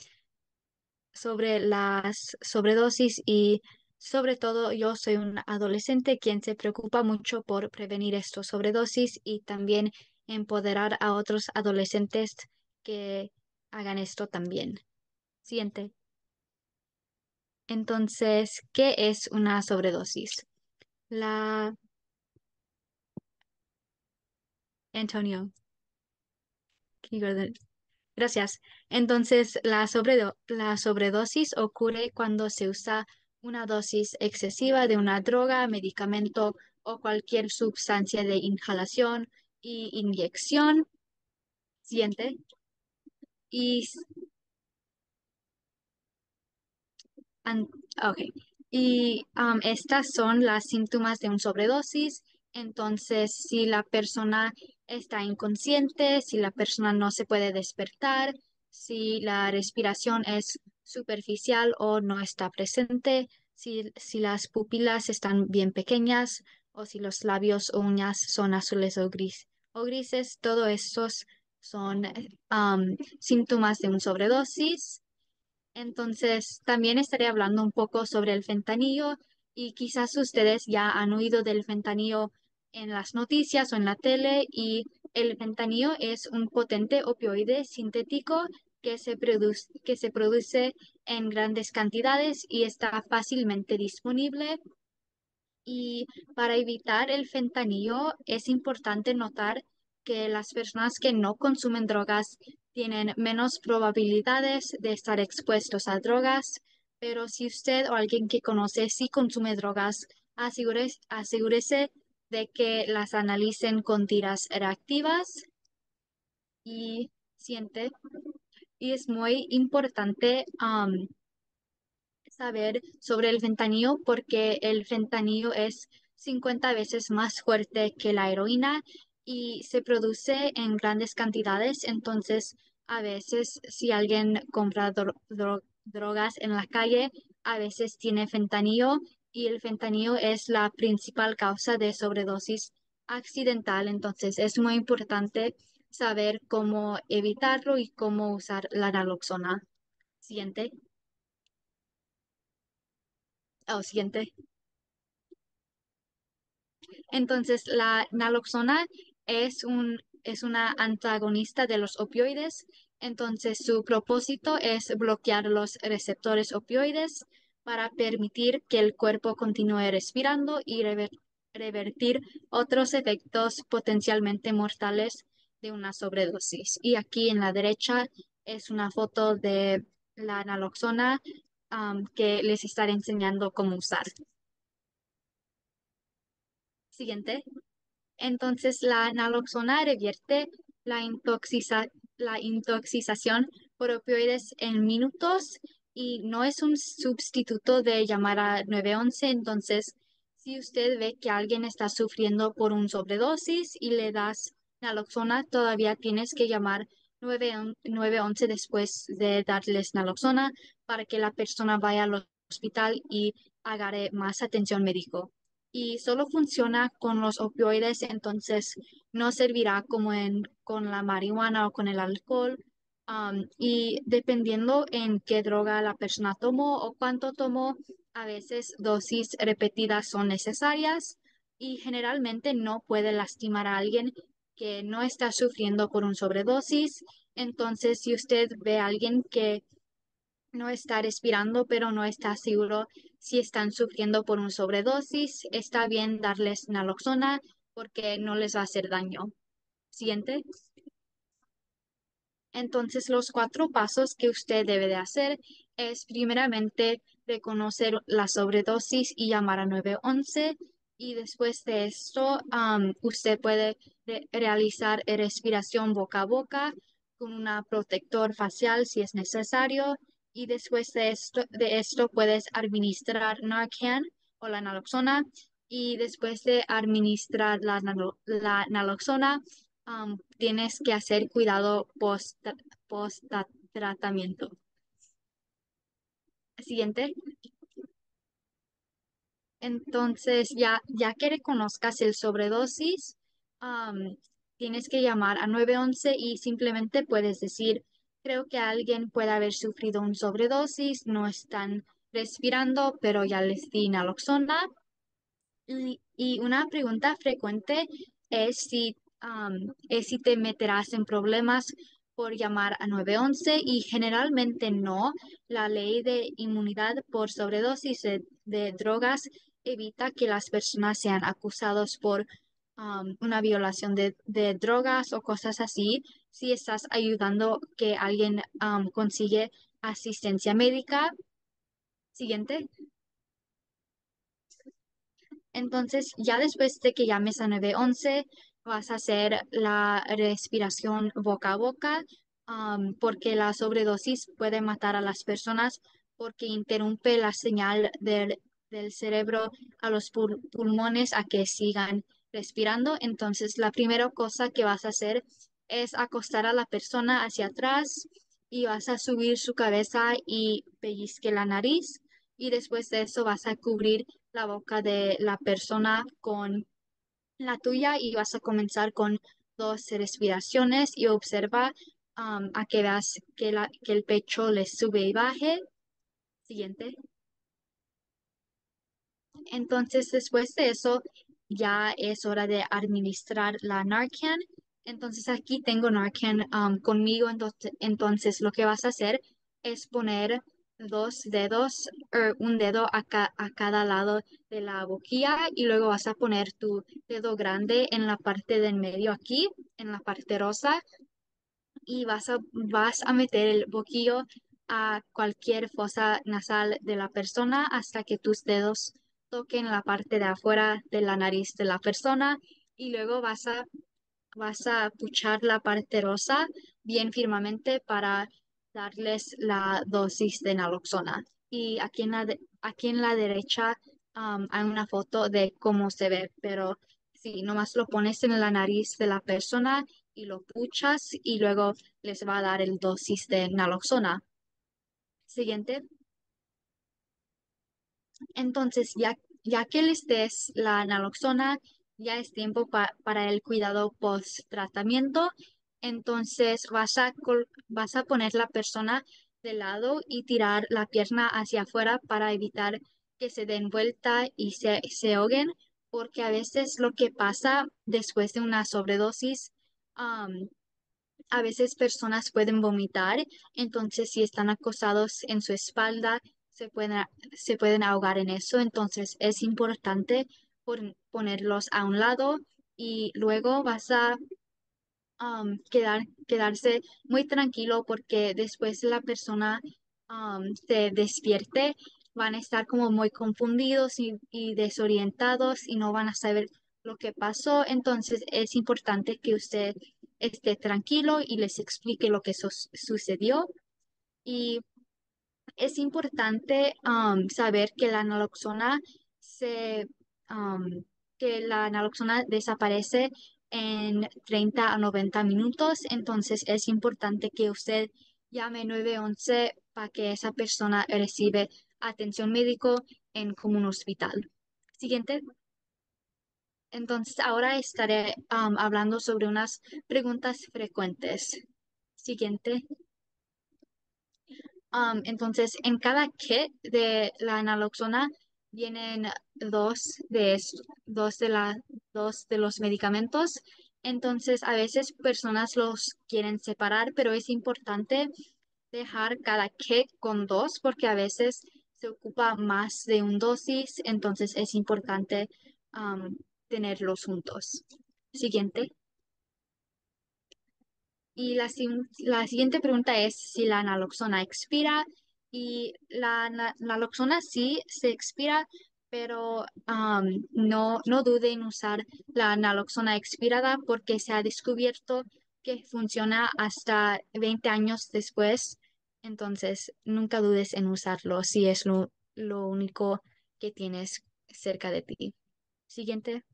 sobre las sobredosis y sobre todo yo soy un adolescente quien se preocupa mucho por prevenir estos sobredosis y también empoderar a otros adolescentes que hagan esto también. Siguiente. Entonces, ¿qué es una sobredosis? La... Antonio. Gracias. Entonces, la, la sobredosis ocurre cuando se usa una dosis excesiva de una droga, medicamento o cualquier sustancia de inhalación, y inyección, siente, y, y estas son las síntomas de un sobredosis. Entonces, si la persona está inconsciente, si la persona no se puede despertar, si la respiración es superficial o no está presente, si, las pupilas están bien pequeñas o si los labios o uñas son azules o grises o grises, todos estos son eh, síntomas de un sobredosis. Entonces, también estaré hablando un poco sobre el fentanillo y quizás ustedes ya han oído del fentanillo en las noticias o en la tele y el fentanilo es un potente opioide sintético que se, produce, que se produce en grandes cantidades y está fácilmente disponible y para evitar el fentanilo es importante notar que las personas que no consumen drogas tienen menos probabilidades de estar expuestos a drogas, pero si usted o alguien que conoce sí consume drogas, asegúrese, asegúrese de que las analicen con tiras reactivas y siente. Y es muy importante saber sobre el fentanilo porque el fentanilo es 50 veces más fuerte que la heroína y se produce en grandes cantidades. Entonces, a veces si alguien compra drogas en la calle, a veces tiene fentanilo y el fentanilo es la principal causa de sobredosis accidental. Entonces, es muy importante saber cómo evitarlo y cómo usar la naloxona. Siguiente. Siguiente. Entonces, la naloxona es, un, es una antagonista de los opioides. Entonces, su propósito es bloquear los receptores opioides para permitir que el cuerpo continúe respirando y revertir otros efectos potencialmente mortales de una sobredosis. Y aquí en la derecha es una foto de la naloxona que les estaré enseñando cómo usar. Siguiente. Entonces, la naloxona revierte la, intoxicación por opioides en minutos y no es un sustituto de llamar a 911. Entonces, si usted ve que alguien está sufriendo por un sobredosis y le das naloxona, todavía tienes que llamar 911 después de darles naloxona para que la persona vaya al hospital y agarre más atención médico. Y solo funciona con los opioides, entonces no servirá como con la marihuana o con el alcohol. Um, y dependiendo en qué droga la persona tomó o cuánto tomó, a veces dosis repetidas son necesarias y generalmente no puede lastimar a alguien que no está sufriendo por un sobredosis. Entonces, si usted ve a alguien que no está respirando, pero no está seguro si están sufriendo por un sobredosis, está bien darles naloxona porque no les va a hacer daño. Siguiente. Entonces, los cuatro pasos que usted debe de hacer es primeramente reconocer la sobredosis y llamar a 911. Y después de esto, usted puede realizar respiración boca a boca con un protector facial si es necesario. Y después de esto, de esto puedes administrar Narcan o la naloxona. Y después de administrar la, naloxona, tienes que hacer cuidado post-tratamiento. Siguiente. Entonces, ya, ya que reconozcas el sobredosis, tienes que llamar a 911 y simplemente puedes decir, creo que alguien puede haber sufrido un sobredosis, no están respirando, pero ya les di naloxona. Y, una pregunta frecuente es si, si te meterás en problemas por llamar a 911 y generalmente no. La ley de inmunidad por sobredosis de drogas evita que las personas sean acusadas por una violación de, drogas o cosas así si estás ayudando que alguien consigue asistencia médica. Siguiente. Entonces, ya después de que llames a 911, vas a hacer la respiración boca a boca porque la sobredosis puede matar a las personas porque interrumpe la señal del del cerebro a los pulmones a que sigan respirando. Entonces, la primera cosa que vas a hacer es acostar a la persona hacia atrás y vas a subir su cabeza y pellizque la nariz y después de eso vas a cubrir la boca de la persona con la tuya y vas a comenzar con dos respiraciones y observa um, a que veas que, la, que el pecho le sube y baje. Siguiente. Entonces, después de eso, ya es hora de administrar la Narcan. Entonces, aquí tengo Narcan um, conmigo. Entonces, lo que vas a hacer es poner dos dedos, er, un dedo a, a, cada lado de la boquilla y luego vas a poner tu dedo grande en la parte del medio aquí, en la parte rosa, y vas vas a meter el boquillo a cualquier fosa nasal de la persona hasta que tus dedos en la parte de afuera de la nariz de la persona y luego vas a, vas a puchar la parte rosa bien firmemente para darles la dosis de naloxona. Y aquí en la, aquí en la derecha hay una foto de cómo se ve, pero si nomás lo pones en la nariz de la persona y lo puchas y luego les va a dar el dosis de naloxona. Siguiente. Entonces, ya ya que les des la naloxona, ya es tiempo para el cuidado post-tratamiento. Entonces vas a, vas a poner la persona de lado y tirar la pierna hacia afuera para evitar que se den vuelta y se, ahoguen, porque a veces lo que pasa después de una sobredosis, a veces personas pueden vomitar, entonces si están acosados en su espalda, se pueden, se pueden ahogar en eso. Entonces es importante ponerlos a un lado y luego vas a um, quedar, quedarse muy tranquilo porque después la persona um, se despierte, van a estar como muy confundidos y, desorientados y no van a saber lo que pasó. Entonces es importante que usted esté tranquilo y les explique lo que sucedió. Y es importante um, saber que la naloxona se um, que la naloxona desaparece en 30 a 90 minutos, entonces es importante que usted llame 911 para que esa persona reciba atención médico en como un hospital. Siguiente. Entonces ahora estaré um, hablando sobre unas preguntas frecuentes. Siguiente entonces, en cada kit de la naloxona vienen dos de, dos de, dos de los medicamentos. Entonces, a veces personas los quieren separar, pero es importante dejar cada kit con dos porque a veces se ocupa más de un dosis, entonces es importante tenerlos juntos. Siguiente. Y la, siguiente pregunta es si la naloxona expira y la, naloxona sí se expira, pero no, no dude en usar la naloxona expirada porque se ha descubierto que funciona hasta 20 años después. Entonces, nunca dudes en usarlo si es lo, lo único que tienes cerca de ti. Siguiente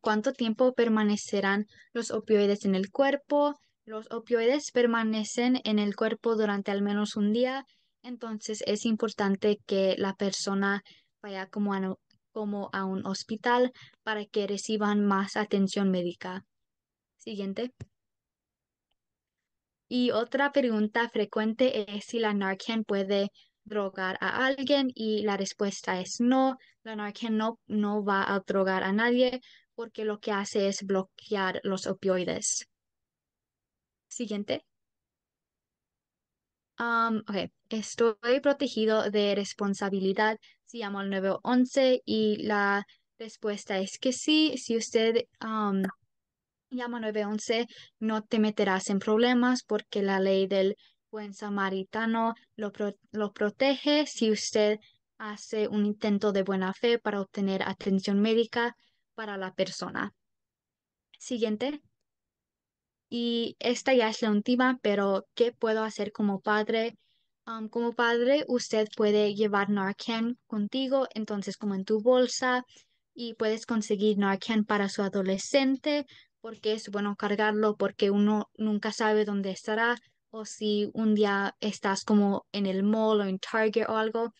cuánto tiempo permanecerán los opioides en el cuerpo. Los opioides permanecen en el cuerpo durante al menos un día, entonces es importante que la persona vaya como a, como a un hospital para que reciban más atención médica. Siguiente. Y otra pregunta frecuente es si la Narcan puede drogar a alguien y la respuesta es no, la Narcan no, no va a drogar a nadie porque lo que hace es bloquear los opioides. Siguiente. Um, estoy protegido de responsabilidad si llamo al 911 y la respuesta es que sí. Si usted um, llama al 911, no te meterás en problemas porque la ley del buen samaritano lo, protege si usted hace un intento de buena fe para obtener atención médica para la persona. Siguiente. Y esta ya es la última, pero ¿qué puedo hacer como padre? Um, como padre, usted puede llevar Narcan contigo, entonces como en tu bolsa, y puedes conseguir Narcan para su adolescente, porque es bueno cargarlo, porque uno nunca sabe dónde estará o si un día estás como en el mall o en Target o algo,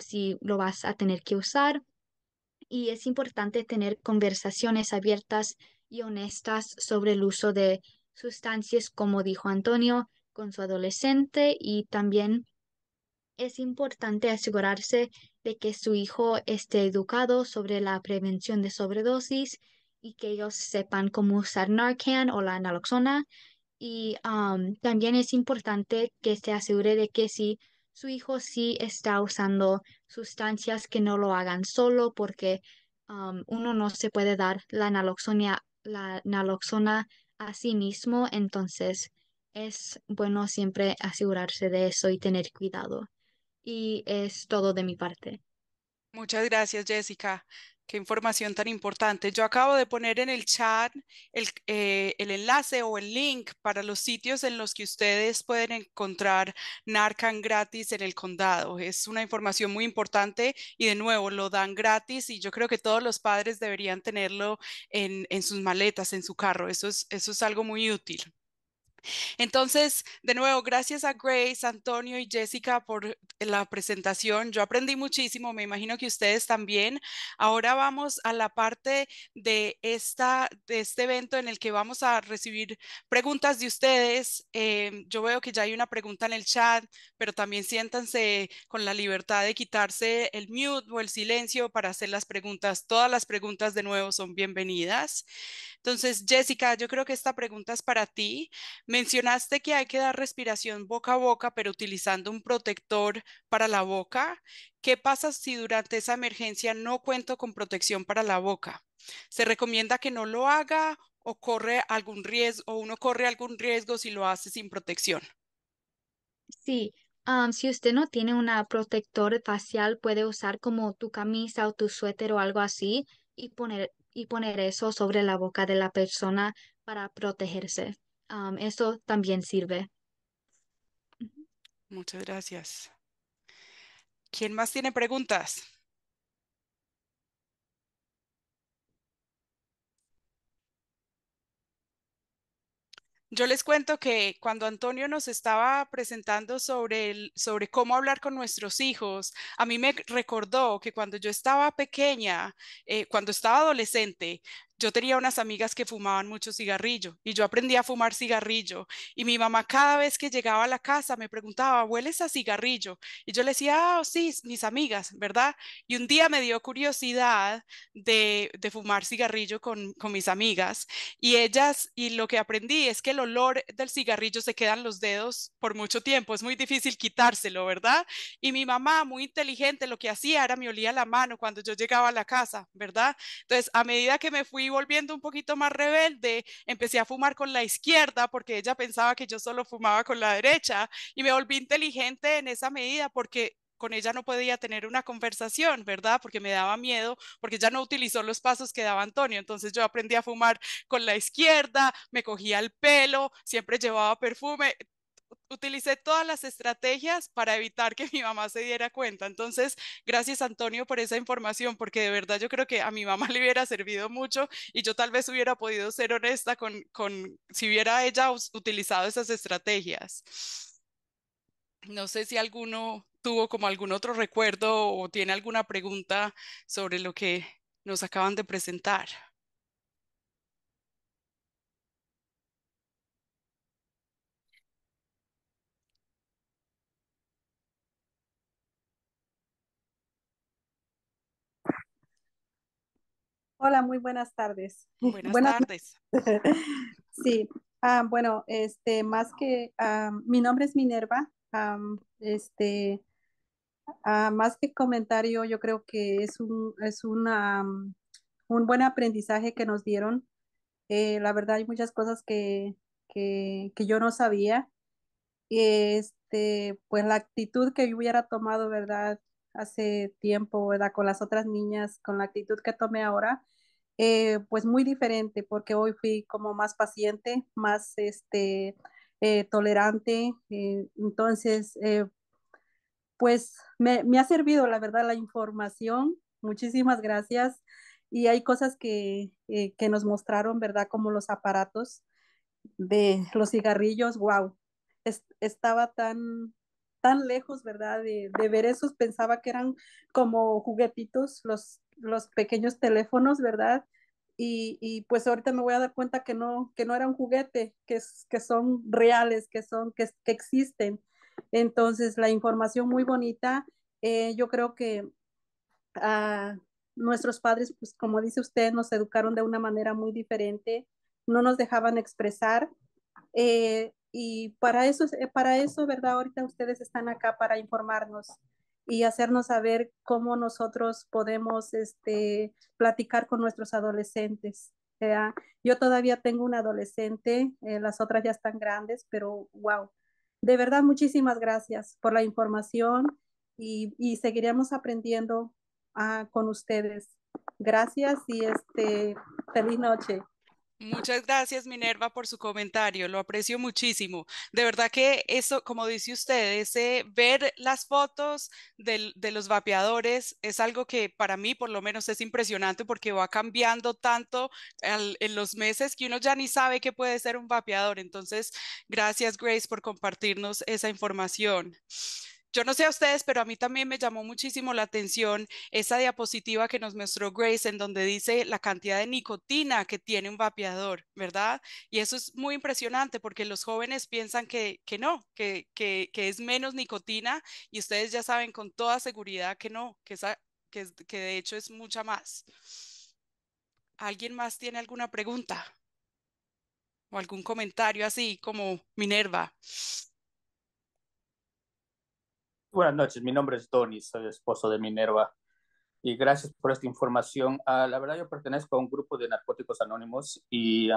si lo vas a tener que usar. Y es importante tener conversaciones abiertas y honestas sobre el uso de sustancias, como dijo Antonio, con su adolescente y también es importante asegurarse de que su hijo esté educado sobre la prevención de sobredosis y que ellos sepan cómo usar Narcan o la naloxona y también es importante que se asegure de que si su hijo sí está usando sustancias, que no lo hagan solo porque uno no se puede dar la la naloxona a sí mismo. Entonces es bueno siempre asegurarse de eso y tener cuidado. Y es todo de mi parte. Muchas gracias, Jessica. Qué información tan importante. Yo acabo de poner en el chat eh, el, enlace o el link para los sitios en los que ustedes pueden encontrar Narcan gratis en el condado. Es una información muy importante y de nuevo lo dan gratis y yo creo que todos los padres deberían tenerlo en, sus maletas, en su carro. eso es algo muy útil. Entonces, de nuevo, gracias a Grace, Antonio y Jessica por la presentación. Yo aprendí muchísimo, me imagino que ustedes también. Ahora vamos a la parte de, esta, de este evento en el que vamos a recibir preguntas de ustedes. Eh, yo veo que ya hay una pregunta en el chat, pero también siéntanse con la libertad de quitarse el mute o el silencio para hacer las preguntas. Todas las preguntas de nuevo son bienvenidas. Entonces, Jessica, yo creo que esta pregunta es para ti. Mencionaste que hay que dar respiración boca a boca, pero utilizando un protector para la boca. ¿Qué pasa si durante esa emergencia no cuento con protección para la boca? ¿Se recomienda que no lo haga o corre algún riesgo o uno corre algún riesgo si lo hace sin protección? Sí, si usted no tiene un protector facial, puede usar como tu camisa o tu suéter o algo así y poner, y poner eso sobre la boca de la persona para protegerse eso también sirve. Muchas gracias. ¿Quién más tiene preguntas? Yo les cuento que cuando Antonio nos estaba presentando sobre, sobre cómo hablar con nuestros hijos, a mí me recordó que cuando yo estaba pequeña, eh, cuando estaba adolescente, yo tenía unas amigas que fumaban mucho cigarrillo y yo aprendí a fumar cigarrillo y mi mamá cada vez que llegaba a la casa me preguntaba, ¿hueles a cigarrillo? Y yo le decía, ah, sí, mis amigas, ¿verdad? Y un día me dio curiosidad de, fumar cigarrillo con, con, mis amigas y ellas, y lo que aprendí es que el olor del cigarrillo se queda en los dedos por mucho tiempo, es muy difícil quitárselo, ¿verdad? Y mi mamá, muy inteligente, lo que hacía era me olía la mano cuando yo llegaba a la casa, ¿verdad? Entonces, a medida que me fui volviendo un poquito más rebelde, empecé a fumar con la izquierda porque ella pensaba que yo solo fumaba con la derecha y me volví inteligente en esa medida porque con ella no podía tener una conversación, ¿verdad? Porque me daba miedo, porque ella no utilizó los pasos que daba Antonio. Entonces yo aprendí a fumar con la izquierda, me cogía el pelo, siempre llevaba perfume, utilicé todas las estrategias para evitar que mi mamá se diera cuenta. Entonces, gracias Antonio por esa información, porque de verdad yo creo que a mi mamá le hubiera servido mucho y yo tal vez hubiera podido ser honesta con, con si hubiera ella utilizado esas estrategias. No sé si alguno tuvo como algún otro recuerdo o tiene alguna pregunta sobre lo que nos acaban de presentar. Hola, muy buenas tardes. Buenas, tardes. sí, ah, bueno, este, más que, ah, mi nombre es Minerva. Ah, este, más que comentario, yo creo que es un, es una, un buen aprendizaje que nos dieron. Eh, la verdad, hay muchas cosas que, que, que yo no sabía. Este, pues la actitud que yo hubiera tomado, ¿verdad? hace tiempo, ¿verdad? Con las otras niñas, con la actitud que tomé ahora, eh, pues muy diferente, porque hoy fui como más paciente, más este, eh, tolerante. Eh, entonces, pues me, ha servido, la verdad, la información. Muchísimas gracias. Y hay cosas que, que nos mostraron, ¿verdad? Como los aparatos de los cigarrillos, wow. estaba tan tan lejos, ¿verdad? De, ver esos, pensaba que eran como juguetitos, los, los pequeños teléfonos, ¿verdad? Y, y, pues ahorita me voy a dar cuenta que no, que no era un juguete, que, es, que son reales, que, son, que, que existen. Entonces, la información muy bonita, eh, yo creo que a ah, nuestros padres, pues como dice usted, nos educaron de una manera muy diferente, no nos dejaban expresar. Eh, y para eso, eh, para eso, ¿verdad? Ahorita ustedes están acá para informarnos y hacernos saber cómo nosotros podemos este, platicar con nuestros adolescentes. Yo todavía tengo un adolescente, eh, las otras ya están grandes, pero wow. De verdad, muchísimas gracias por la información y, y seguiremos aprendiendo ah, con ustedes. Gracias y este, feliz noche. Muchas gracias, Minerva, por su comentario. Lo aprecio muchísimo. De verdad que eso, como dice usted, ese ver las fotos de los vapeadores es algo que para mí, por lo menos, es impresionante porque va cambiando tanto en los meses que uno ya ni sabe qué puede ser un vapeador. Entonces, gracias, Grace, por compartirnos esa información. Yo no sé a ustedes, pero a mí también me llamó muchísimo la atención esa diapositiva que nos mostró Grace en donde dice la cantidad de nicotina que tiene un vapeador, ¿verdad? Y eso es muy impresionante porque los jóvenes piensan que, que no, que, que, que es menos nicotina y ustedes ya saben con toda seguridad que no, que, que, que de hecho es mucha más. ¿Alguien más tiene alguna pregunta? ¿O algún comentario así como Minerva? Buenas noches, mi nombre es Donny, soy esposo de Minerva y gracias por esta información. Ah, la verdad, yo pertenezco a un grupo de narcóticos anónimos y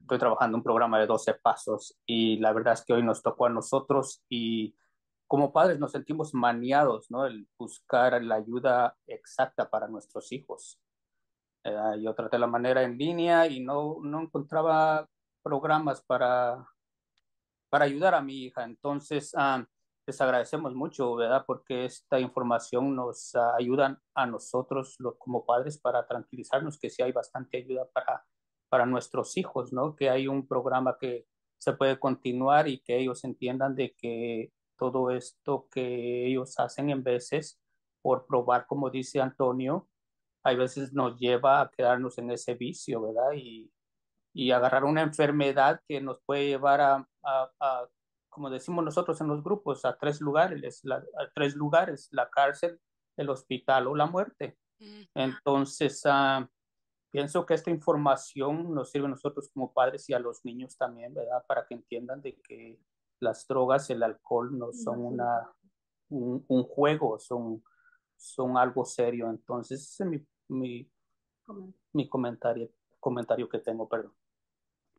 estoy trabajando un programa de 12 pasos y la verdad es que hoy nos tocó a nosotros y como padres nos sentimos maniados, ¿no? El buscar la ayuda exacta para nuestros hijos. Eh, yo traté la manera en línea y no, no encontraba programas para, para ayudar a mi hija. Entonces, les agradecemos mucho, ¿verdad? Porque esta información nos ayuda a nosotros como padres para tranquilizarnos que sí hay bastante ayuda para, para nuestros hijos, ¿no? Que hay un programa que se puede continuar y que ellos entiendan de que todo esto que ellos hacen en veces por probar, como dice Antonio, a veces nos lleva a quedarnos en ese vicio, ¿verdad? Y, y agarrar una enfermedad que nos puede llevar a, a como decimos nosotros en los grupos, a tres lugares, la, a tres lugares, la cárcel, el hospital o la muerte. Entonces, ah, pienso que esta información nos sirve a nosotros como padres y a los niños también, ¿verdad? Para que entiendan de que las drogas, el alcohol no son una, un, juego, son, son algo serio. Entonces, ese es mi, mi, mi comentario, comentario que tengo, perdón.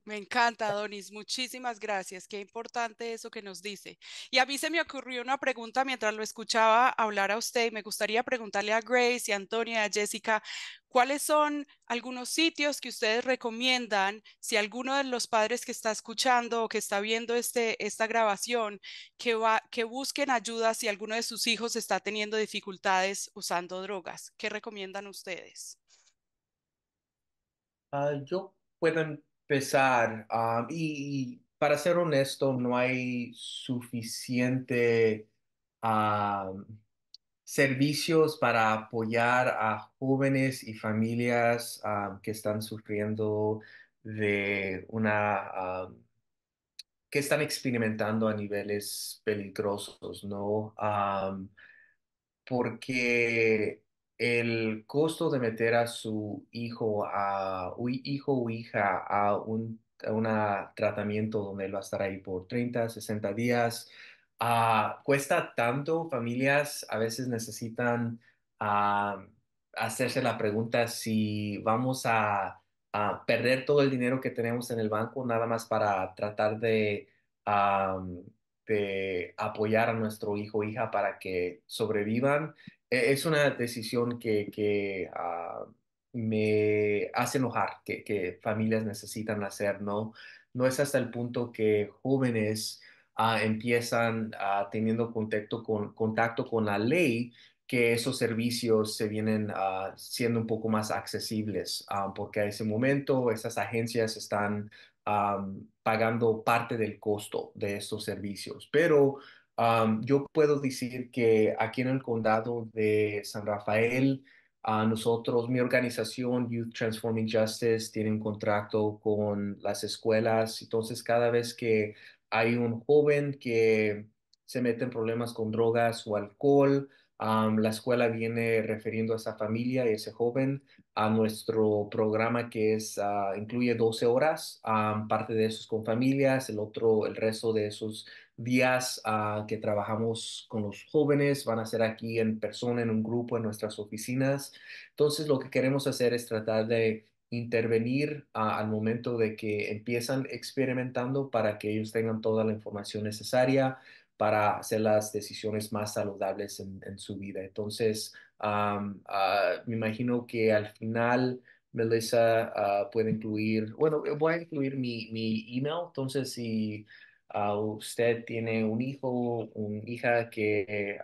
Me encanta, Donis. Muchísimas gracias. Qué importante eso que nos dice. Y a mí se me ocurrió una pregunta mientras lo escuchaba hablar a usted y me gustaría preguntarle a Grace y a Antonia, a Jessica, ¿cuáles son algunos sitios que ustedes recomiendan si alguno de los padres que está escuchando o que está viendo este, esta grabación, que, busquen ayuda si alguno de sus hijos está teniendo dificultades usando drogas? ¿Qué recomiendan ustedes? Ah, yo pueden pesar ah, y, para ser honesto, no hay suficiente ah, servicios para apoyar a jóvenes y familias ah, que están sufriendo de una... que están experimentando a niveles peligrosos, ¿no? porque el costo de meter a su hijo, a, hijo o hija a un a tratamiento donde él va a estar ahí por 30, 60 días, ah, cuesta tanto. Familias a veces necesitan ah, hacerse la pregunta si vamos a, perder todo el dinero que tenemos en el banco nada más para tratar de... de apoyar a nuestro hijo o hija para que sobrevivan e-, es una decisión que, que ah, me hace enojar, que, que, familias necesitan hacer, ¿no? No es hasta el punto que jóvenes ah, empiezan a ah, teniendo contacto con, contacto con la ley que esos servicios se vienen siendo un poco más accesibles, porque a ese momento esas agencias están pagando parte del costo de estos servicios, pero yo puedo decir que aquí en el condado de San Rafael, a nosotros, mi organización Youth Transforming Justice tiene un contrato con las escuelas, entonces cada vez que hay un joven que se mete en problemas con drogas o alcohol, la escuela viene refiriendo a esa familia y ese joven a nuestro programa que es, ah, incluye 12 horas, parte de eso con familias, el otro, el resto de esos días ah, que trabajamos con los jóvenes van a ser aquí en persona, en un grupo, en nuestras oficinas. Entonces, lo que queremos hacer es tratar de intervenir ah, al momento de que empiezan experimentando para que ellos tengan toda la información necesaria para hacer las decisiones más saludables en, su vida. Entonces, ah, me imagino que al final Melissa ah, puede incluir, bueno, eh, voy a incluir mi, email, entonces si ah, usted tiene un hijo, una hija que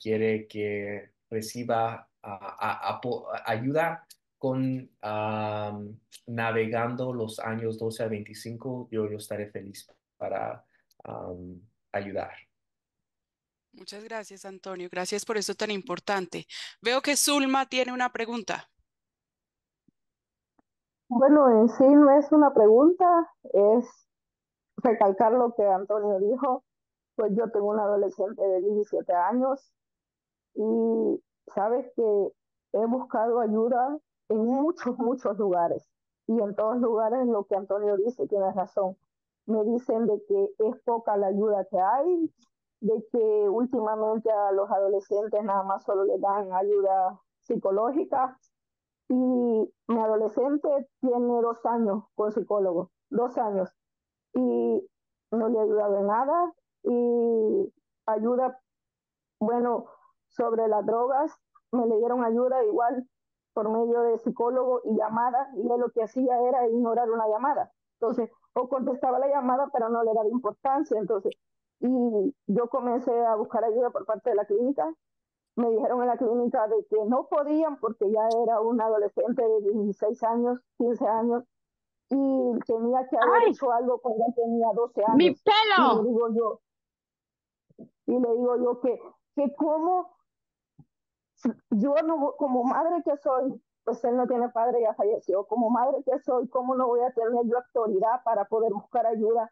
quiere que reciba ayuda, con navegando los años 12 a 25, yo, estaré feliz para ayudar. Muchas gracias, Antonio. Gracias por esto tan importante. Veo que Zulma tiene una pregunta. Bueno, en sí no es una pregunta, es recalcar lo que Antonio dijo. Pues yo tengo una adolescente de 17 años y sabes que he buscado ayuda en muchos, muchos lugares. Y en todos lugares lo que Antonio dice, tiene razón. Me dicen de que es poca la ayuda que hay, de que últimamente a los adolescentes nada más solo le dan ayuda psicológica. Y mi adolescente tiene dos años con psicólogo, dos años, y no le ayuda ayudado nada. Y ayuda, bueno, sobre las drogas, me le dieron ayuda igual por medio de psicólogo y llamada, y lo que hacía era ignorar una llamada. Entonces, o contestaba la llamada, pero no le daba importancia. Entonces, y yo comencé a buscar ayuda por parte de la clínica. Me dijeron en la clínica de que no podían porque ya era un adolescente de 16 años, 15 años, y tenía que haber hecho algo cuando tenía 12 años. ¡Mi pelo! Y le digo yo, y le digo yo que, que como yo no, como madre que soy, pues él no tiene padre, ya falleció, como madre que soy, ¿cómo no voy a tener yo autoridad para poder buscar ayuda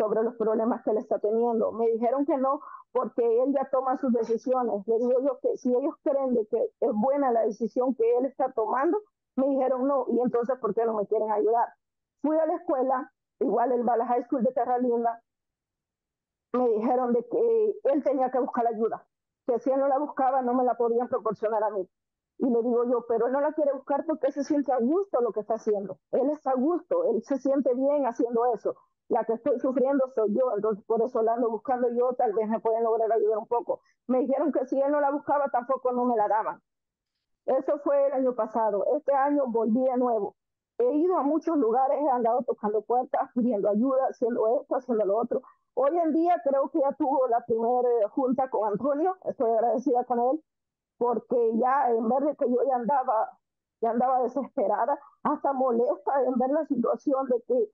sobre los problemas que él está teniendo. Me dijeron que no porque él ya toma sus decisiones. Le digo yo que si ellos creen de que es buena la decisión que él está tomando, me dijeron no, y entonces ¿por qué no me quieren ayudar? Fui a la escuela, igual el va High School de Terra Linda, me dijeron de que él tenía que buscar ayuda, que si él no la buscaba no me la podían proporcionar a mí. Y le digo yo, pero él no la quiere buscar porque se siente a gusto lo que está haciendo. Él está a gusto, él se siente bien haciendo eso la que estoy sufriendo soy yo, entonces por eso la ando buscando yo, tal vez me pueden lograr ayudar un poco. Me dijeron que si él no la buscaba, tampoco no me la daban. Eso fue el año pasado. Este año volví de nuevo. He ido a muchos lugares, he andado tocando puertas, pidiendo ayuda, haciendo esto, haciendo lo otro. Hoy en día creo que ya tuvo la primera eh, junta con Antonio, estoy agradecida con él, porque ya en vez de que yo ya andaba, ya andaba desesperada, hasta molesta en ver la situación de que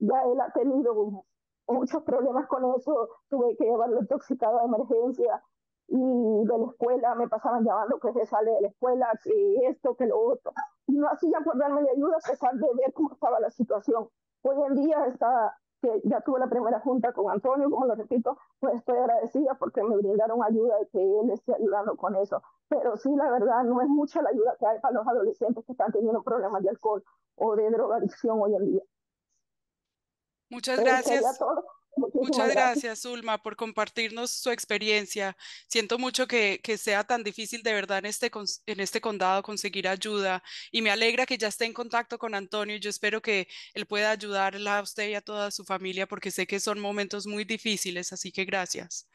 ya él ha tenido muchos problemas con eso, tuve que llevarlo intoxicado a emergencia y de la escuela me pasaban llamando que se sale de la escuela, que esto, que lo otro. Y no hacían por darme de ayuda a pesar de ver cómo estaba la situación. Hoy en día está, que ya tuve la primera junta con Antonio, como lo repito, pues estoy agradecida porque me brindaron ayuda y que él esté ayudando con eso. Pero sí, la verdad, no es mucha la ayuda que hay para los adolescentes que están teniendo problemas de alcohol o de drogadicción hoy en día. Muchas gracias. Muchas gracias, Zulma, por compartirnos su experiencia. Siento mucho que, sea tan difícil de verdad en este, en este condado conseguir ayuda y me alegra que ya esté en contacto con Antonio. Yo espero que él pueda ayudarla a usted y a toda su familia porque sé que son momentos muy difíciles, así que gracias.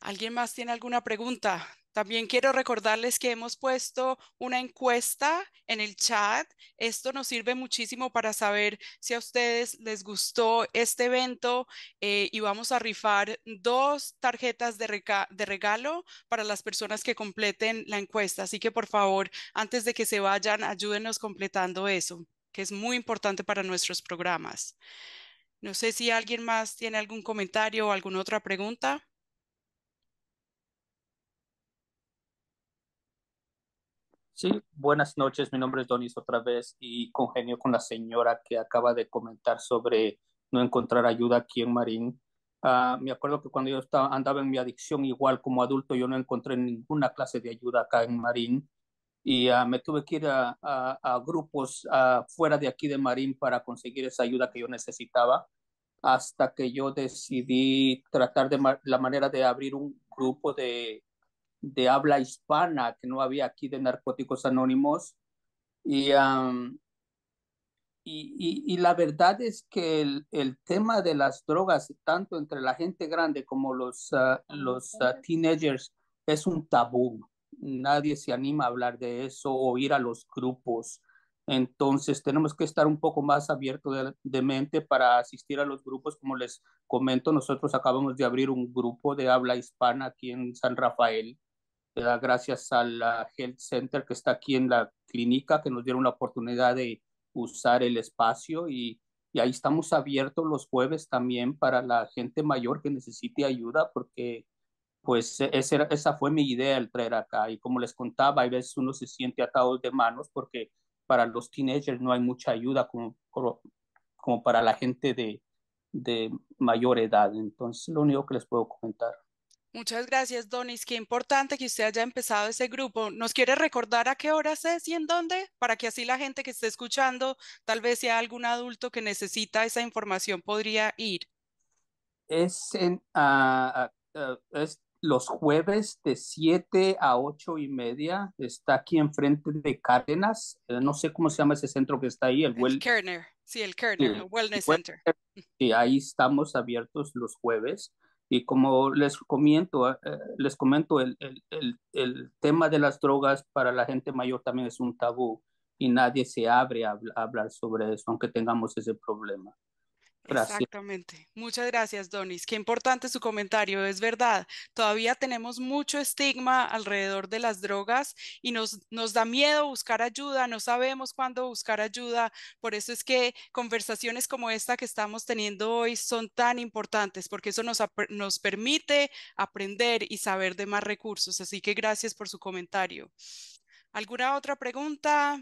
¿Alguien más tiene alguna pregunta? También quiero recordarles que hemos puesto una encuesta en el chat. Esto nos sirve muchísimo para saber si a ustedes les gustó este evento eh, y vamos a rifar dos tarjetas de, de regalo para las personas que completen la encuesta. Así que por favor, antes de que se vayan, ayúdenos completando eso, que es muy importante para nuestros programas. No sé si alguien más tiene algún comentario o alguna otra pregunta. Sí, buenas noches, mi nombre es Donis otra vez y congenio con la señora que acaba de comentar sobre no encontrar ayuda aquí en Marín. Ah, me acuerdo que cuando yo estaba, andaba en mi adicción igual como adulto, yo no encontré ninguna clase de ayuda acá en Marín y ah, me tuve que ir a, grupos ah, fuera de aquí de Marín para conseguir esa ayuda que yo necesitaba hasta que yo decidí tratar de la manera de abrir un grupo de de habla hispana que no había aquí de Narcóticos Anónimos. Y, y, la verdad es que el, tema de las drogas, tanto entre la gente grande como los, ah, los ah, teenagers, es un tabú. Nadie se anima a hablar de eso o ir a los grupos. Entonces tenemos que estar un poco más abierto de, mente para asistir a los grupos. Como les comento, nosotros acabamos de abrir un grupo de habla hispana aquí en San Rafael gracias al Health Center que está aquí en la clínica, que nos dieron la oportunidad de usar el espacio y, y ahí estamos abiertos los jueves también para la gente mayor que necesite ayuda porque pues e, esa, esa fue mi idea el traer acá y como les contaba, hay veces uno se siente atado de manos porque para los teenagers no hay mucha ayuda como, como para la gente de, de mayor edad. Entonces, lo único que les puedo comentar. Muchas gracias, Donis. Qué importante que usted haya empezado ese grupo. ¿Nos quiere recordar a qué horas es y en dónde? Para que así la gente que esté escuchando, tal vez sea algún adulto que necesita esa información, podría ir. Es, en, los jueves de 7 a 8 y media. Está aquí enfrente de Cárdenas. Eh, no sé cómo se llama ese centro que está ahí. El, el Kerner. Sí, el Kerner, el Wellness Center. Sí, ahí estamos abiertos los jueves. Y como les comento, eh, eh, les comento el, el, el, tema de las drogas para la gente mayor también es un tabú y nadie se abre a hablar sobre eso, aunque tengamos ese problema. Exactamente. Muchas gracias, Donis. Qué importante su comentario, es verdad. Todavía tenemos mucho estigma alrededor de las drogas y nos, da miedo buscar ayuda, no sabemos cuándo buscar ayuda. Por eso es que conversaciones como esta que estamos teniendo hoy son tan importantes, porque eso nos, nos permite aprender y saber de más recursos. Así que gracias por su comentario. ¿Alguna otra pregunta?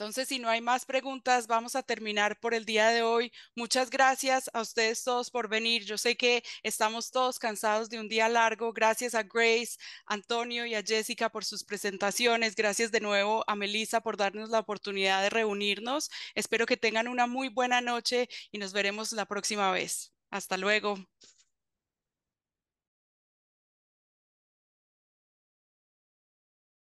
Entonces, si no hay más preguntas, vamos a terminar por el día de hoy. Muchas gracias a ustedes todos por venir. Yo sé que estamos todos cansados de un día largo. Gracias a Grace, Antonio y a Jessica por sus presentaciones. Gracias de nuevo a Melissa por darnos la oportunidad de reunirnos. Espero que tengan una muy buena noche y nos veremos la próxima vez. Hasta luego.